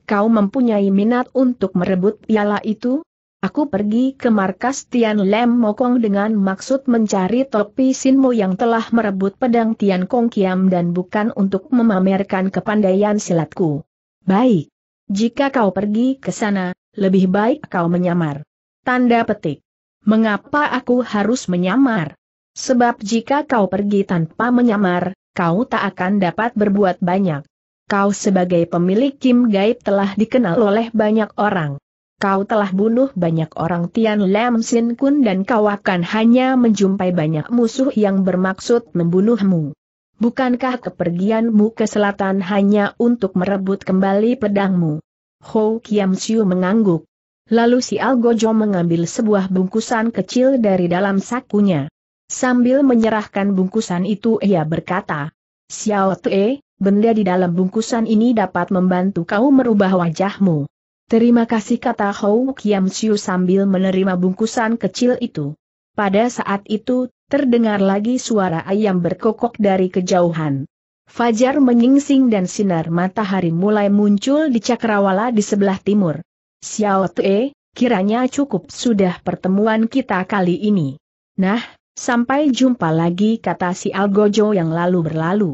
Kau mempunyai minat untuk merebut piala itu? Aku pergi ke markas Tian Lem Mokong dengan maksud mencari topi Sinmo yang telah merebut pedang Tian Kong Kiam dan bukan untuk memamerkan kepandaian silatku. Baik. Jika kau pergi ke sana, lebih baik kau menyamar. Tanda petik. Mengapa aku harus menyamar? Sebab jika kau pergi tanpa menyamar, kau tak akan dapat berbuat banyak. Kau sebagai pemilik Kim Gaib telah dikenal oleh banyak orang. Kau telah bunuh banyak orang Tian Lam Sin Kun dan kau akan hanya menjumpai banyak musuh yang bermaksud membunuhmu. Bukankah kepergianmu ke selatan hanya untuk merebut kembali pedangmu? Hou Kiam Siu mengangguk. Lalu si Algojo mengambil sebuah bungkusan kecil dari dalam sakunya. Sambil menyerahkan bungkusan itu ia berkata, Xiao Tue, benda di dalam bungkusan ini dapat membantu kau merubah wajahmu. Terima kasih kata Hou Kiam Siu sambil menerima bungkusan kecil itu. Pada saat itu, terdengar lagi suara ayam berkokok dari kejauhan. Fajar menyingsing dan sinar matahari mulai muncul di cakrawala di sebelah timur. Xiao Tue, kiranya cukup sudah pertemuan kita kali ini. Nah, sampai jumpa lagi kata si Algojo yang lalu berlalu.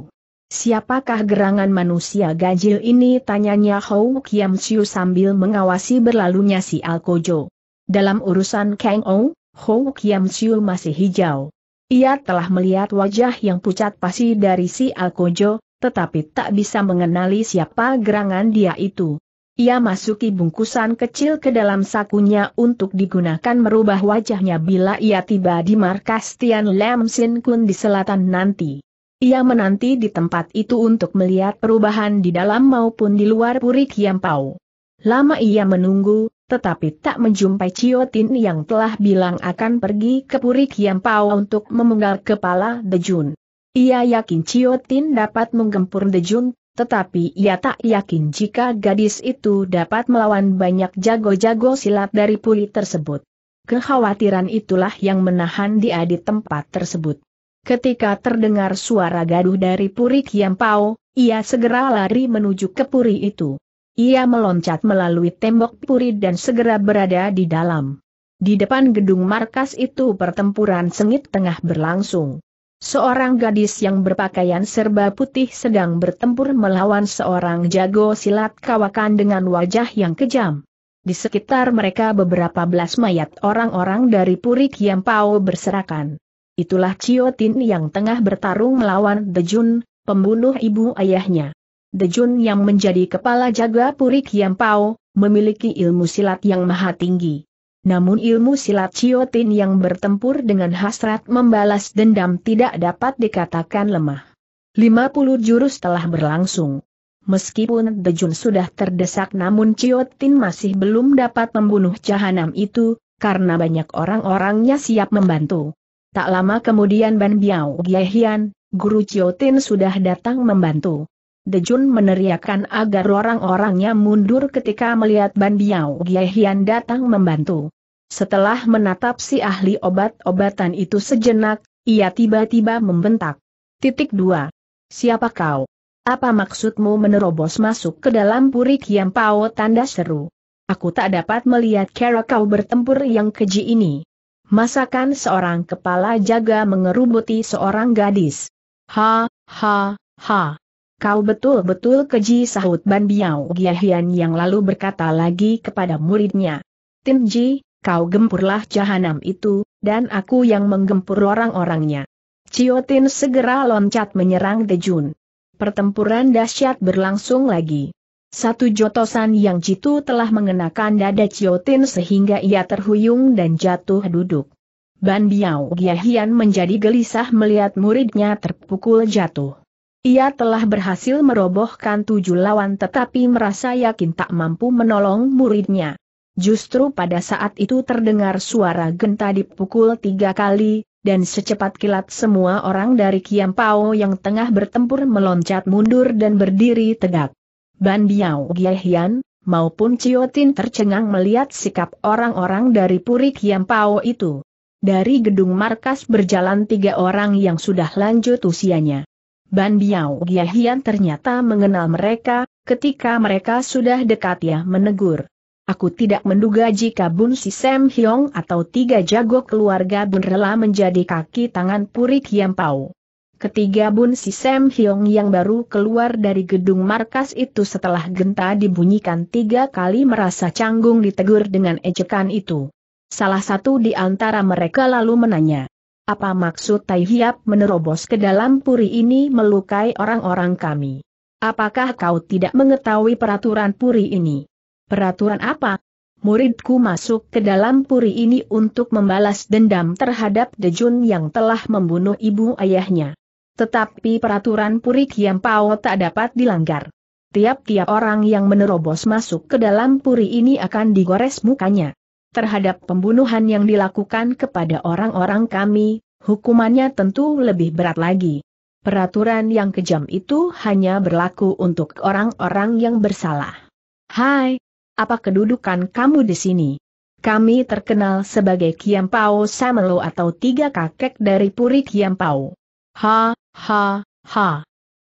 Siapakah gerangan manusia ganjil ini tanyanya Hou Kiam Siu sambil mengawasi berlalunya si Algojo. Dalam urusan Kang Ou, Hou Kiam Siu masih hijau. Ia telah melihat wajah yang pucat pasi dari si Alkojo, tetapi tak bisa mengenali siapa gerangan dia itu. Ia masuki bungkusan kecil ke dalam sakunya untuk digunakan merubah wajahnya bila ia tiba di markas Tian Lam Sin Kun di selatan nanti. Ia menanti di tempat itu untuk melihat perubahan di dalam maupun di luar Puri Pau. Lama ia menunggu, tetapi tak menjumpai Ciotin yang telah bilang akan pergi ke Puri Pau untuk memenggal kepala Dejun. Ia yakin Ciotin dapat menggempur Dejun, tetapi ia tak yakin jika gadis itu dapat melawan banyak jago-jago silat dari Puri tersebut. Kekhawatiran itulah yang menahan dia di tempat tersebut. Ketika terdengar suara gaduh dari Puri Pau, ia segera lari menuju ke Puri itu. Ia meloncat melalui tembok puri dan segera berada di dalam. Di depan gedung markas itu pertempuran sengit tengah berlangsung. Seorang gadis yang berpakaian serba putih sedang bertempur melawan seorang jago silat kawakan dengan wajah yang kejam. Di sekitar mereka beberapa belas mayat orang-orang dari Puri Pao berserakan. Itulah Chiotin yang tengah bertarung melawan Dejun, pembunuh ibu ayahnya. Dejun yang menjadi kepala jaga Puri Pao memiliki ilmu silat yang maha tinggi. Namun ilmu silat Ciotin yang bertempur dengan hasrat membalas dendam tidak dapat dikatakan lemah. 50 jurus telah berlangsung. Meskipun Dejun sudah terdesak namun Ciotin masih belum dapat membunuh jahanam itu, karena banyak orang-orangnya siap membantu. Tak lama kemudian Ban Biao Giehian, guru Ciotin sudah datang membantu. Dejun meneriakkan agar orang-orangnya mundur ketika melihat Ban Biao Giehian datang membantu. Setelah menatap si ahli obat-obatan itu sejenak, ia tiba-tiba membentak. Titik 2. Siapa kau? Apa maksudmu menerobos masuk ke dalam puri Kiam Pao tanda seru? Aku tak dapat melihat cara kau bertempur yang keji ini. Masakan seorang kepala jaga mengerubuti seorang gadis. Ha, ha, ha kau betul-betul keji sahut Ban Biao Giahian yang lalu berkata lagi kepada muridnya. Tin Ji, kau gempurlah jahanam itu, dan aku yang menggempur orang-orangnya. Ciotin segera loncat menyerang Dejun. Pertempuran dahsyat berlangsung lagi. Satu jotosan yang jitu telah mengenakan dada Ciotin sehingga ia terhuyung dan jatuh duduk. Ban Biao Giahian menjadi gelisah melihat muridnya terpukul jatuh. Ia telah berhasil merobohkan tujuh lawan tetapi merasa yakin tak mampu menolong muridnya. Justru pada saat itu terdengar suara genta dipukul tiga kali, dan secepat kilat semua orang dari Kiam Pao yang tengah bertempur meloncat mundur dan berdiri tegak. Ban Biao Giehian, maupun Ciotin tercengang melihat sikap orang-orang dari Puri Pao itu. Dari gedung markas berjalan tiga orang yang sudah lanjut usianya. Ban Biao Giahian ternyata mengenal mereka, ketika mereka sudah dekat ya menegur. Aku tidak menduga jika Bun Si Sam Hyong atau tiga jago keluarga Bun Rela menjadi kaki tangan Puri Pau. Ketiga Bun Si Sam Hyong yang baru keluar dari gedung markas itu setelah genta dibunyikan tiga kali merasa canggung ditegur dengan ejekan itu. Salah satu di antara mereka lalu menanya, apa maksud Tai Hiap menerobos ke dalam puri ini melukai orang-orang kami? Apakah kau tidak mengetahui peraturan puri ini? Peraturan apa? Muridku masuk ke dalam puri ini untuk membalas dendam terhadap Dejun yang telah membunuh ibu ayahnya. Tetapi peraturan puri Kiam Pao tak dapat dilanggar. Tiap-tiap orang yang menerobos masuk ke dalam puri ini akan digores mukanya terhadap pembunuhan yang dilakukan kepada orang-orang kami, hukumannya tentu lebih berat lagi. Peraturan yang kejam itu hanya berlaku untuk orang-orang yang bersalah. Hai, apa kedudukan kamu di sini? Kami terkenal sebagai Kiampao Samelo atau tiga kakek dari Puri Kiampao. Ha, ha, ha.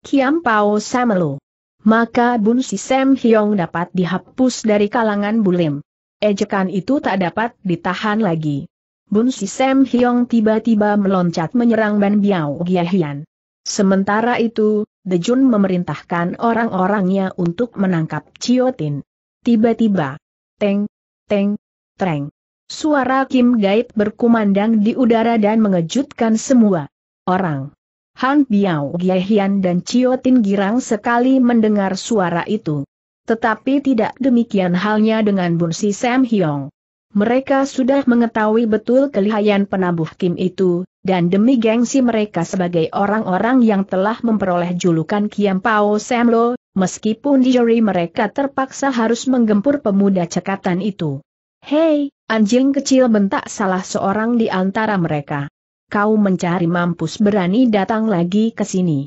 Kiampao Samelo. Maka Bun Sam Hyong dapat dihapus dari kalangan Bulim. Ejekan itu tak dapat ditahan lagi. Bun Si Sam Hyong tiba-tiba meloncat menyerang Ban Biao Giahian. Sementara itu, The Jun memerintahkan orang-orangnya untuk menangkap Tin. Tiba-tiba, teng, teng, treng. Suara Kim Gait berkumandang di udara dan mengejutkan semua orang. Han Biao Giahian dan Tin girang sekali mendengar suara itu. Tetapi tidak demikian halnya dengan Si Sam Hyong. Mereka sudah mengetahui betul kelihayan penabuh Kim itu, dan demi gengsi mereka sebagai orang-orang yang telah memperoleh julukan Kiam Pao Sam Lo, meskipun di jari mereka terpaksa harus menggempur pemuda cekatan itu. Hei, anjing kecil bentak salah seorang di antara mereka. Kau mencari mampus berani datang lagi ke sini.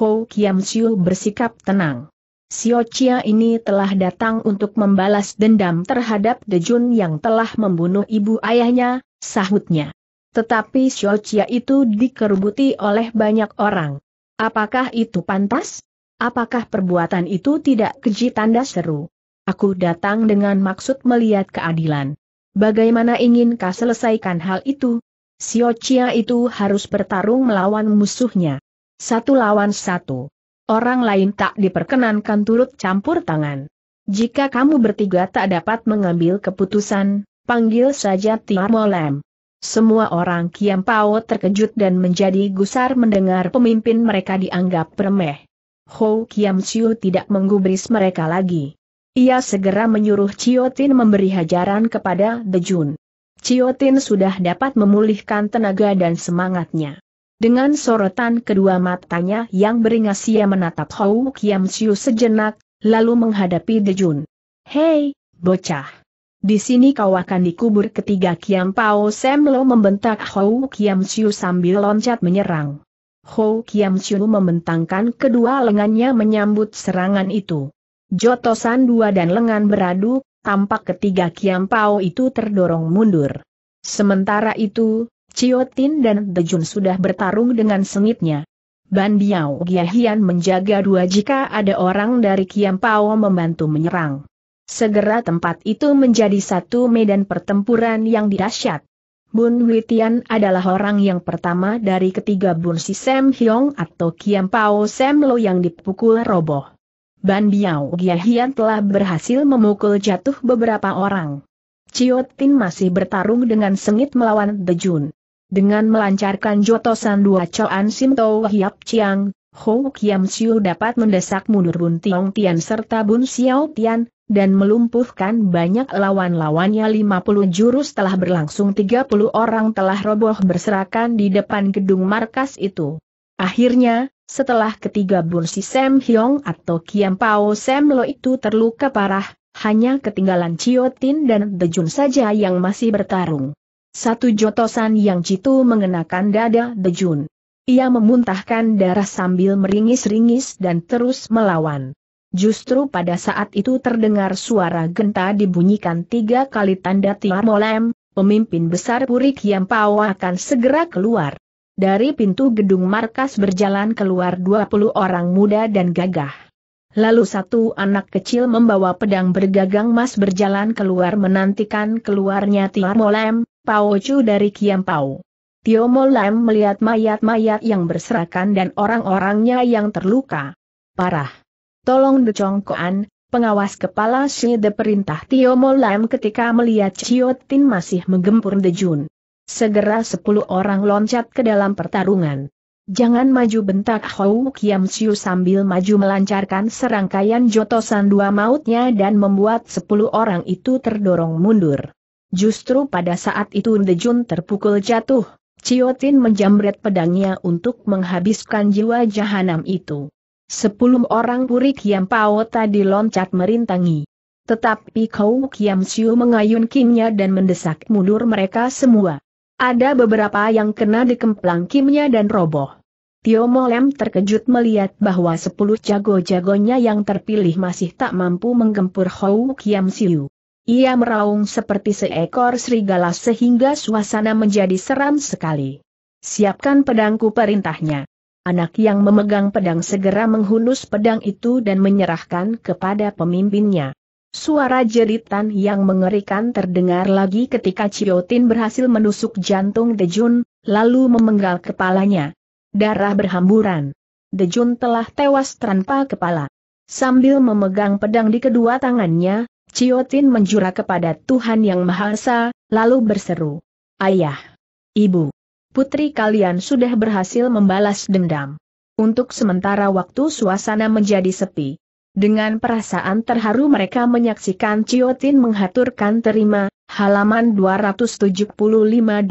Ho Kiam Siu bersikap tenang. Sio Chia ini telah datang untuk membalas dendam terhadap Dejun yang telah membunuh ibu ayahnya, sahutnya. Tetapi Sio Chia itu dikerubuti oleh banyak orang. Apakah itu pantas? Apakah perbuatan itu tidak keji tanda seru? Aku datang dengan maksud melihat keadilan. Bagaimana ingin kau selesaikan hal itu? Sio Chia itu harus bertarung melawan musuhnya. Satu lawan satu orang lain tak diperkenankan turut campur tangan. Jika kamu bertiga tak dapat mengambil keputusan, panggil saja Tiar Molem. Semua orang Kiam Pao terkejut dan menjadi gusar mendengar pemimpin mereka dianggap remeh. Ho Kiam Siu tidak menggubris mereka lagi. Ia segera menyuruh Ciotin memberi hajaran kepada Dejun. Ciotin sudah dapat memulihkan tenaga dan semangatnya. Dengan sorotan kedua matanya yang beringas ia menatap Hou Kiam Siu sejenak, lalu menghadapi Dejun. Hei, bocah! Di sini kau akan dikubur ketiga Kiam Pao Semlo membentak Hou Kiam Siu sambil loncat menyerang. Hou Kiam Siu membentangkan kedua lengannya menyambut serangan itu. Jotosan dua dan lengan beradu, tampak ketiga Kiam Pao itu terdorong mundur. Sementara itu, Ciotin dan Dejun sudah bertarung dengan sengitnya. Ban Biao Giahian menjaga dua jika ada orang dari Kiam Pao membantu menyerang. Segera tempat itu menjadi satu medan pertempuran yang dahsyat. Bun Witian adalah orang yang pertama dari ketiga Bun Si Sam Hyong atau Pao Sam Lo yang dipukul roboh. Ban Biao Giahian telah berhasil memukul jatuh beberapa orang. Ciotin masih bertarung dengan sengit melawan Dejun. Dengan melancarkan jotosan dua coan Simto Hiap Chiang, Hou Kiam Siu dapat mendesak mundur Bun Tiong Tian serta Bun Xiao Tian, dan melumpuhkan banyak lawan-lawannya 50 jurus telah berlangsung 30 orang telah roboh berserakan di depan gedung markas itu. Akhirnya, setelah ketiga Bun Si Sam Hyong atau Kiam Pao Sam Lo itu terluka parah, hanya ketinggalan Chiotin dan Dejun saja yang masih bertarung. Satu jotosan yang jitu mengenakan dada Dejun. Ia memuntahkan darah sambil meringis-ringis dan terus melawan. Justru pada saat itu terdengar suara genta dibunyikan tiga kali tanda tiar molem, pemimpin besar Purik yang akan segera keluar. Dari pintu gedung markas berjalan keluar 20 orang muda dan gagah. Lalu satu anak kecil membawa pedang bergagang emas berjalan keluar menantikan keluarnya tiar molem, Pao Chu dari Kiam Pao. Tio Mo Lam melihat mayat-mayat yang berserakan dan orang-orangnya yang terluka. Parah. Tolong De Chong Koan, pengawas kepala Shi De perintah Tio Mo Lam ketika melihat Chio Tin masih menggempur De Jun. Segera sepuluh orang loncat ke dalam pertarungan. Jangan maju bentak Hou Kiam Siu sambil maju melancarkan serangkaian jotosan dua mautnya dan membuat sepuluh orang itu terdorong mundur. Justru pada saat itu Dejun terpukul jatuh, Ciotin menjamret pedangnya untuk menghabiskan jiwa jahanam itu. Sepuluh orang puri Kiam Pao tadi loncat merintangi. Tetapi Kau Kiam Siu mengayunkinnya dan mendesak mundur mereka semua. Ada beberapa yang kena dikemplang kimnya dan roboh. Tio Molem terkejut melihat bahwa sepuluh jago-jagonya yang terpilih masih tak mampu menggempur Hou Kiam Siu. Ia meraung seperti seekor serigala sehingga suasana menjadi seram sekali. Siapkan pedangku perintahnya. Anak yang memegang pedang segera menghunus pedang itu dan menyerahkan kepada pemimpinnya. Suara jeritan yang mengerikan terdengar lagi ketika Ciotin berhasil menusuk jantung Dejun, lalu memenggal kepalanya. Darah berhamburan. Dejun telah tewas tanpa kepala. Sambil memegang pedang di kedua tangannya, Ciotin menjura kepada Tuhan Yang Maha Esa, lalu berseru. Ayah, Ibu, putri kalian sudah berhasil membalas dendam. Untuk sementara waktu suasana menjadi sepi. Dengan perasaan terharu mereka menyaksikan Ciotin menghaturkan terima, halaman 275-278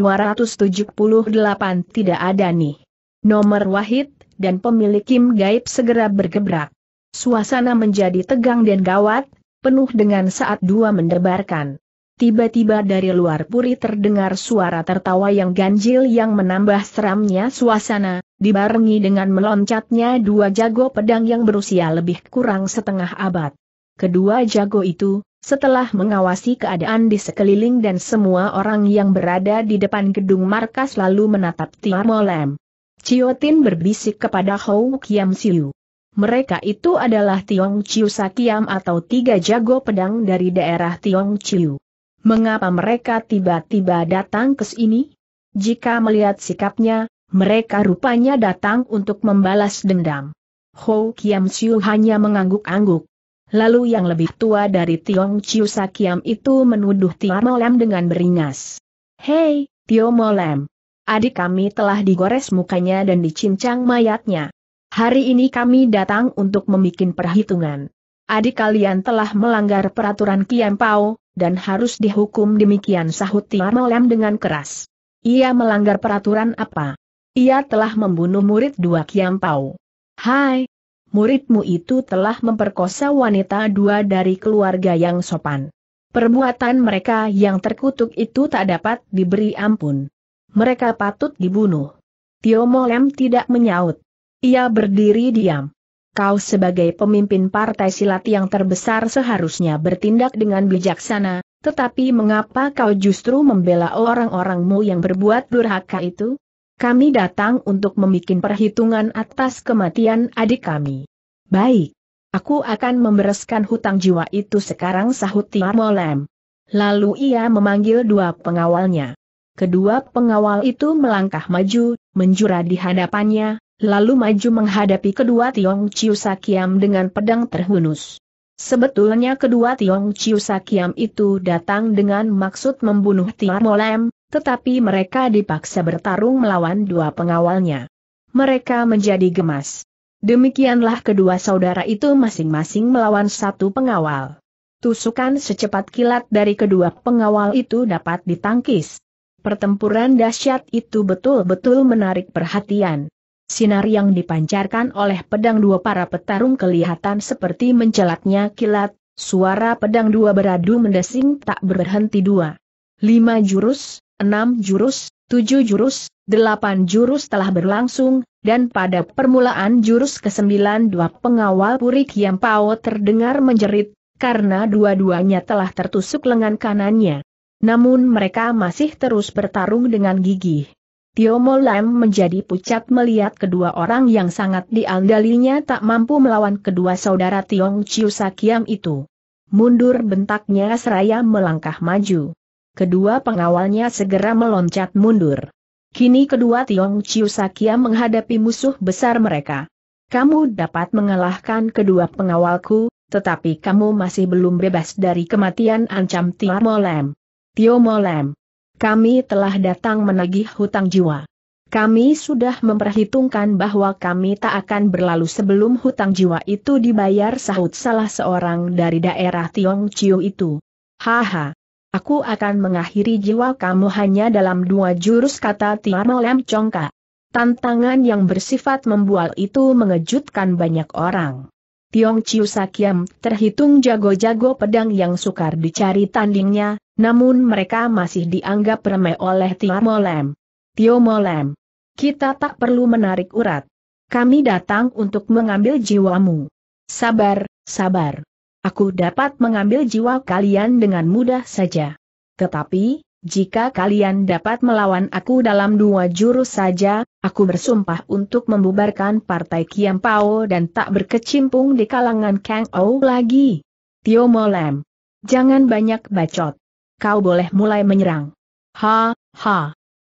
tidak ada nih. Nomor Wahid, dan pemilik Kim Gaib segera bergebrak. Suasana menjadi tegang dan gawat, penuh dengan saat dua mendebarkan. Tiba-tiba dari luar puri terdengar suara tertawa yang ganjil yang menambah seramnya suasana, dibarengi dengan meloncatnya dua jago pedang yang berusia lebih kurang setengah abad. Kedua jago itu, setelah mengawasi keadaan di sekeliling dan semua orang yang berada di depan gedung markas lalu menatap Tiar Molem. Ciotin berbisik kepada Hou Kiam Siu. Mereka itu adalah Tiong Chiu Sakiam atau tiga jago pedang dari daerah Tiong Chiu. Mengapa mereka tiba-tiba datang ke sini? Jika melihat sikapnya, mereka rupanya datang untuk membalas dendam. Ho Kiam Siu hanya mengangguk-angguk. Lalu yang lebih tua dari Tiong Chiu Sakiam itu menuduh Tio Molem dengan beringas. Hei, Tio Molem. Adik kami telah digores mukanya dan dicincang mayatnya. Hari ini kami datang untuk membuat perhitungan. Adik kalian telah melanggar peraturan Kiam Pau, dan harus dihukum demikian sahut Tia dengan keras. Ia melanggar peraturan apa? Ia telah membunuh murid dua Kiam Pau. Hai, muridmu itu telah memperkosa wanita dua dari keluarga yang sopan. Perbuatan mereka yang terkutuk itu tak dapat diberi ampun. Mereka patut dibunuh. Tio Molem tidak menyaut. Ia berdiri diam. Kau sebagai pemimpin partai silat yang terbesar seharusnya bertindak dengan bijaksana, tetapi mengapa kau justru membela orang-orangmu yang berbuat durhaka itu? Kami datang untuk membuat perhitungan atas kematian adik kami. Baik. Aku akan membereskan hutang jiwa itu sekarang sahut Tiar Molem. Lalu ia memanggil dua pengawalnya. Kedua pengawal itu melangkah maju, menjura di hadapannya, lalu maju menghadapi kedua Tiong Chiu Sakiam dengan pedang terhunus. Sebetulnya kedua Tiong Chiu Sakiam itu datang dengan maksud membunuh Tiar Molem, tetapi mereka dipaksa bertarung melawan dua pengawalnya. Mereka menjadi gemas. Demikianlah kedua saudara itu masing-masing melawan satu pengawal. Tusukan secepat kilat dari kedua pengawal itu dapat ditangkis. Pertempuran dahsyat itu betul-betul menarik perhatian. Sinar yang dipancarkan oleh pedang dua para petarung kelihatan seperti mencelatnya kilat, suara pedang dua beradu mendesing tak berhenti dua. Lima jurus, enam jurus, tujuh jurus, delapan jurus telah berlangsung, dan pada permulaan jurus kesembilan dua pengawal Puri Kiam Pao terdengar menjerit, karena dua-duanya telah tertusuk lengan kanannya. Namun mereka masih terus bertarung dengan gigih. Tio Mo menjadi pucat melihat kedua orang yang sangat diandalinya tak mampu melawan kedua saudara Tiong Chiu Sakiam itu. Mundur bentaknya seraya melangkah maju. Kedua pengawalnya segera meloncat mundur. Kini kedua Tiong Chiu Sakiam menghadapi musuh besar mereka. Kamu dapat mengalahkan kedua pengawalku, tetapi kamu masih belum bebas dari kematian ancam Tio Mo Tio Mo kami telah datang menagih hutang jiwa. Kami sudah memperhitungkan bahwa kami tak akan berlalu sebelum hutang jiwa itu dibayar sahut salah seorang dari daerah Tiong Chiu itu. Haha. Aku akan mengakhiri jiwa kamu hanya dalam dua jurus kata Tiar Lam Congka. Tantangan yang bersifat membual itu mengejutkan banyak orang. Tiong Chiu Sakyam terhitung jago-jago pedang yang sukar dicari tandingnya, namun mereka masih dianggap remeh oleh Tio Molem. Tio Molem, kita tak perlu menarik urat. Kami datang untuk mengambil jiwamu. Sabar, sabar. Aku dapat mengambil jiwa kalian dengan mudah saja. Tetapi, jika kalian dapat melawan aku dalam dua jurus saja, aku bersumpah untuk membubarkan partai Kiam Pao dan tak berkecimpung di kalangan Kang Ou lagi. Tio Molem. Jangan banyak bacot. Kau boleh mulai menyerang. Ha, ha.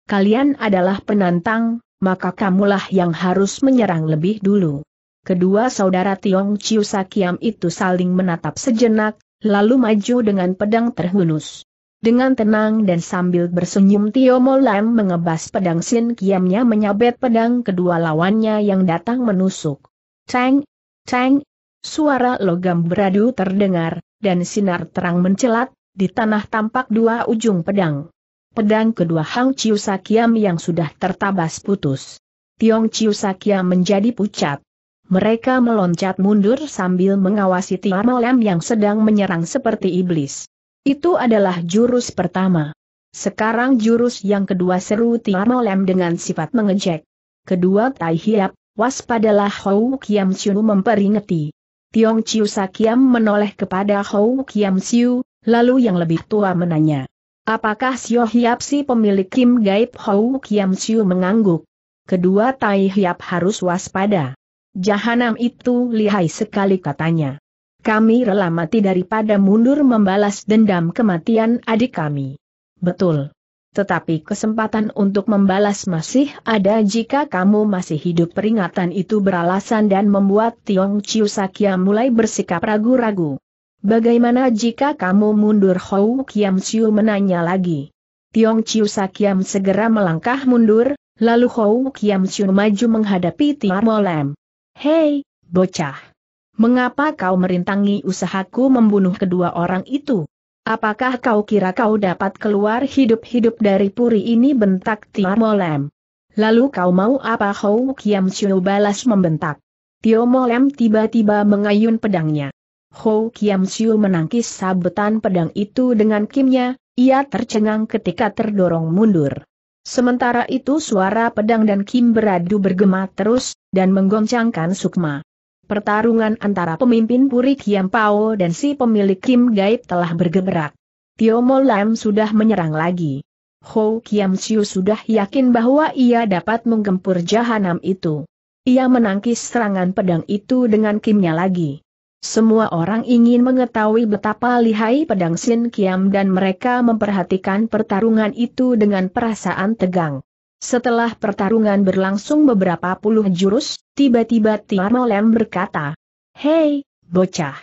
Kalian adalah penantang, maka kamulah yang harus menyerang lebih dulu. Kedua saudara Tiong Chiu Sakiam itu saling menatap sejenak, lalu maju dengan pedang terhunus. Dengan tenang dan sambil bersenyum Tio Molam mengebas pedang Sin Kiamnya menyabet pedang kedua lawannya yang datang menusuk. Ceng! Ceng! Suara logam beradu terdengar, dan sinar terang mencelat, di tanah tampak dua ujung pedang. Pedang kedua Hang Chiu Sakiam yang sudah tertabas putus. Tiong Chiu Sakiam menjadi pucat. Mereka meloncat mundur sambil mengawasi Tio Molam yang sedang menyerang seperti iblis. Itu adalah jurus pertama. Sekarang jurus yang kedua seru Tiamo Lem dengan sifat mengejek. Kedua Tai Hiap, waspadalah Hou Kiam Siu memperingati. Tiong Chiu Sakiam menoleh kepada Hou Kiam Siu, lalu yang lebih tua menanya. Apakah Sio Hiap si pemilik Kim Gaib Hou Kiam Siu mengangguk? Kedua Tai Hiap harus waspada. Jahanam itu lihai sekali katanya. Kami rela mati daripada mundur membalas dendam kematian adik kami. Betul. Tetapi kesempatan untuk membalas masih ada jika kamu masih hidup peringatan itu beralasan dan membuat Tiong Chiu Sakya mulai bersikap ragu-ragu. Bagaimana jika kamu mundur Hou Kiam Siu menanya lagi. Tiong Chiu Sakyam segera melangkah mundur, lalu Hou Kiam Siu maju menghadapi Tiar Molem. Hei, bocah! mengapa kau merintangi usahaku membunuh kedua orang itu? Apakah kau kira kau dapat keluar hidup-hidup dari puri ini bentak Tio Molem? Lalu kau mau apa Hou Kiam Chiu balas membentak. Tio Molem tiba-tiba mengayun pedangnya. Hou Kiam Chiu menangkis sabetan pedang itu dengan kimnya, ia tercengang ketika terdorong mundur. Sementara itu suara pedang dan kim beradu bergema terus, dan menggoncangkan sukma. Pertarungan antara pemimpin Puri Kiam Pao dan si pemilik Kim Gaib telah bergeberak. Tio Mo Lam sudah menyerang lagi. Ho Kiam Siu sudah yakin bahwa ia dapat menggempur jahanam itu. Ia menangkis serangan pedang itu dengan Kimnya lagi. Semua orang ingin mengetahui betapa lihai pedang Sin Kiam dan mereka memperhatikan pertarungan itu dengan perasaan tegang. Setelah pertarungan berlangsung beberapa puluh jurus, tiba-tiba Tiarmolem berkata, Hei, bocah,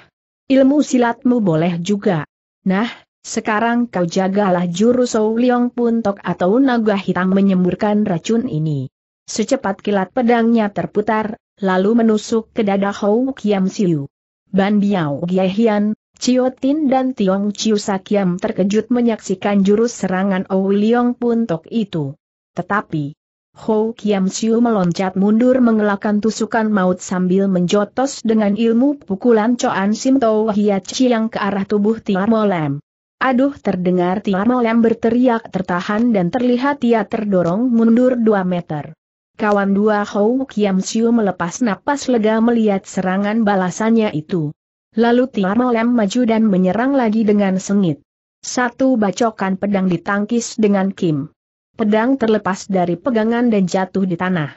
ilmu silatmu boleh juga. Nah, sekarang kau jagalah jurus Liong Puntok atau naga hitam menyemburkan racun ini. Secepat kilat pedangnya terputar, lalu menusuk ke dada Hou Kiam Siu. Ban Biao Giehian, Ciotin dan Tiong Chiu Sakiam terkejut menyaksikan jurus serangan Liong Puntok itu. Tetapi, Ho Kiam Siu meloncat mundur mengelakkan tusukan maut sambil menjotos dengan ilmu pukulan Coan Sim Tau Hiat yang ke arah tubuh Tiar Molem. Aduh terdengar Tiar Molem berteriak tertahan dan terlihat ia terdorong mundur 2 meter. Kawan dua Ho Kiam Siu melepas napas lega melihat serangan balasannya itu. Lalu Tiar Molem maju dan menyerang lagi dengan sengit. Satu bacokan pedang ditangkis dengan Kim pedang terlepas dari pegangan dan jatuh di tanah.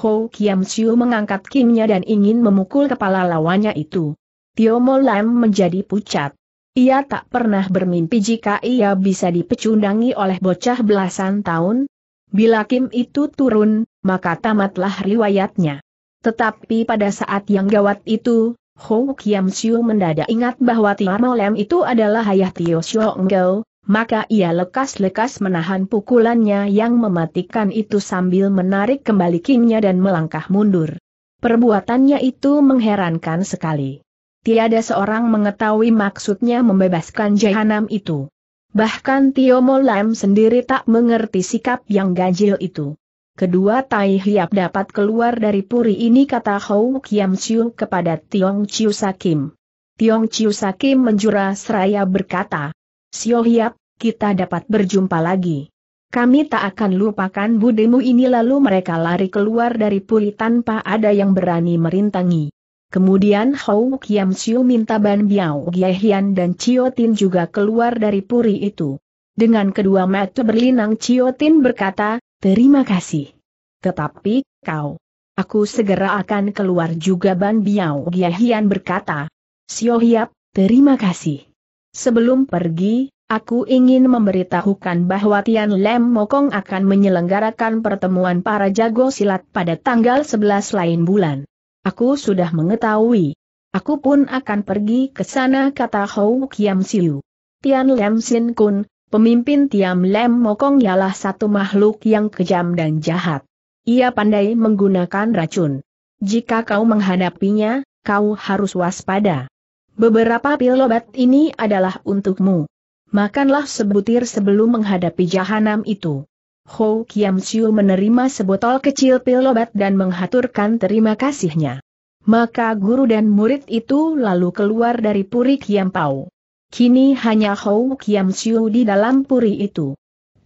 Ho Kiam Siu mengangkat kimnya dan ingin memukul kepala lawannya itu. Tio Mo Lam menjadi pucat. Ia tak pernah bermimpi jika ia bisa dipecundangi oleh bocah belasan tahun. Bila Kim itu turun, maka tamatlah riwayatnya. Tetapi pada saat yang gawat itu, Ho Kiam Siu mendadak ingat bahwa Mo Lam itu adalah ayah Tio Siu Gao, maka ia lekas-lekas menahan pukulannya yang mematikan itu sambil menarik kembali kingnya dan melangkah mundur. Perbuatannya itu mengherankan sekali. Tiada seorang mengetahui maksudnya membebaskan jahanam itu. Bahkan Tio Molam sendiri tak mengerti sikap yang ganjil itu. Kedua Tai Hiap dapat keluar dari puri ini kata Hou Kiam Chiu kepada Tiong Chiu Sakim. Tiong Chiu Sakim menjura seraya berkata, Sio Hiap, kita dapat berjumpa lagi. Kami tak akan lupakan budimu ini lalu mereka lari keluar dari puri tanpa ada yang berani merintangi. Kemudian Hou Kiam Siu minta Ban Biao Hian dan Chio Tin juga keluar dari puri itu. Dengan kedua mata berlinang Chio Tin berkata, terima kasih. Tetapi, kau. Aku segera akan keluar juga Ban Biao Hian berkata. Sio Hiap, terima kasih. Sebelum pergi, aku ingin memberitahukan bahwa Tian Lem Mokong akan menyelenggarakan pertemuan para jago silat pada tanggal 11 lain bulan. Aku sudah mengetahui. Aku pun akan pergi ke sana kata Hou Kiam Siu. Tian Lem Sin Kun, pemimpin Tian Lem Mokong ialah satu makhluk yang kejam dan jahat. Ia pandai menggunakan racun. Jika kau menghadapinya, kau harus waspada. Beberapa pil obat ini adalah untukmu. Makanlah sebutir sebelum menghadapi jahanam itu. Ho Kiam Siu menerima sebotol kecil pil obat dan menghaturkan terima kasihnya. Maka guru dan murid itu lalu keluar dari Puri Kiam Pau. Kini hanya Ho Kiam Siu di dalam Puri itu.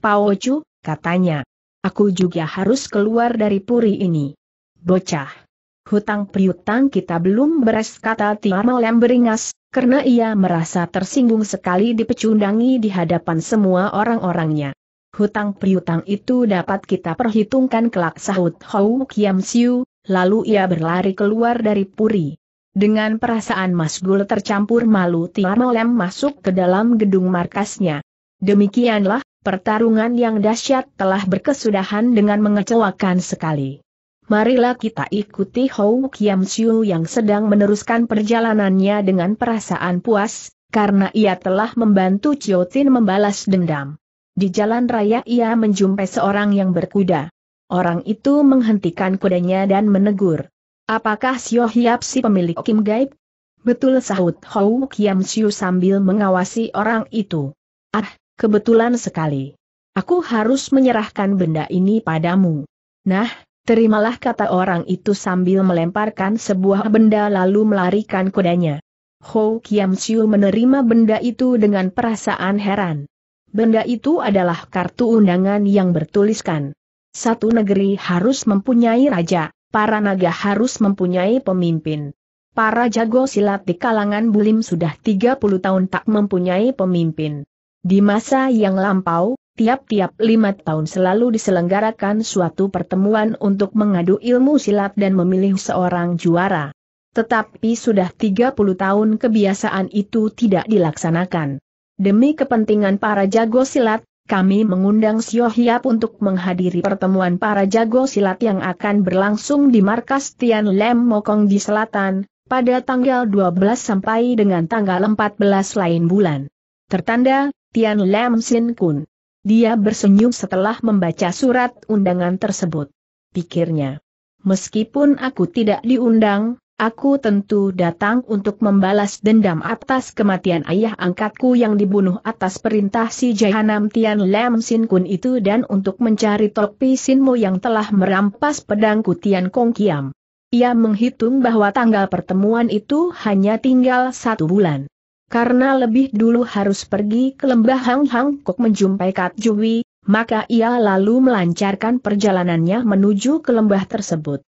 Pao Chu, katanya. Aku juga harus keluar dari Puri ini. Bocah hutang piutang kita belum beres kata Tiara Lem beringas, karena ia merasa tersinggung sekali dipecundangi di hadapan semua orang-orangnya. Hutang piutang itu dapat kita perhitungkan kelak sahut Hou Kiam Siu, lalu ia berlari keluar dari puri. Dengan perasaan masgul tercampur malu Tiara Lem masuk ke dalam gedung markasnya. Demikianlah, pertarungan yang dahsyat telah berkesudahan dengan mengecewakan sekali. Marilah kita ikuti Hou Kiam Siu yang sedang meneruskan perjalanannya dengan perasaan puas, karena ia telah membantu Chiu Tin membalas dendam. Di jalan raya ia menjumpai seorang yang berkuda. Orang itu menghentikan kudanya dan menegur. Apakah Siu Hiap si pemilik Kim Gaib? Betul sahut Hou Kiam Siu sambil mengawasi orang itu. Ah, kebetulan sekali. Aku harus menyerahkan benda ini padamu. Nah, Terimalah kata orang itu sambil melemparkan sebuah benda lalu melarikan kudanya. Ho Kiam Siu menerima benda itu dengan perasaan heran. Benda itu adalah kartu undangan yang bertuliskan. Satu negeri harus mempunyai raja, para naga harus mempunyai pemimpin. Para jago silat di kalangan bulim sudah 30 tahun tak mempunyai pemimpin. Di masa yang lampau, tiap-tiap lima tahun selalu diselenggarakan suatu pertemuan untuk mengadu ilmu silat dan memilih seorang juara. Tetapi sudah 30 tahun kebiasaan itu tidak dilaksanakan. Demi kepentingan para jago silat, kami mengundang Sio Hiap untuk menghadiri pertemuan para jago silat yang akan berlangsung di markas Tian Lem Mokong di selatan, pada tanggal 12 sampai dengan tanggal 14 lain bulan. Tertanda, Tian Lem Sin Kun. Dia bersenyum setelah membaca surat undangan tersebut. Pikirnya, meskipun aku tidak diundang, aku tentu datang untuk membalas dendam atas kematian ayah angkatku yang dibunuh atas perintah si Jahanam Tian Lam Sin Kun itu dan untuk mencari Topi Sinmo yang telah merampas pedangku Tian Kong Kiam. Ia menghitung bahwa tanggal pertemuan itu hanya tinggal satu bulan. Karena lebih dulu harus pergi ke lembah Hang Hang Kok menjumpai Kat Jui, maka ia lalu melancarkan perjalanannya menuju ke lembah tersebut.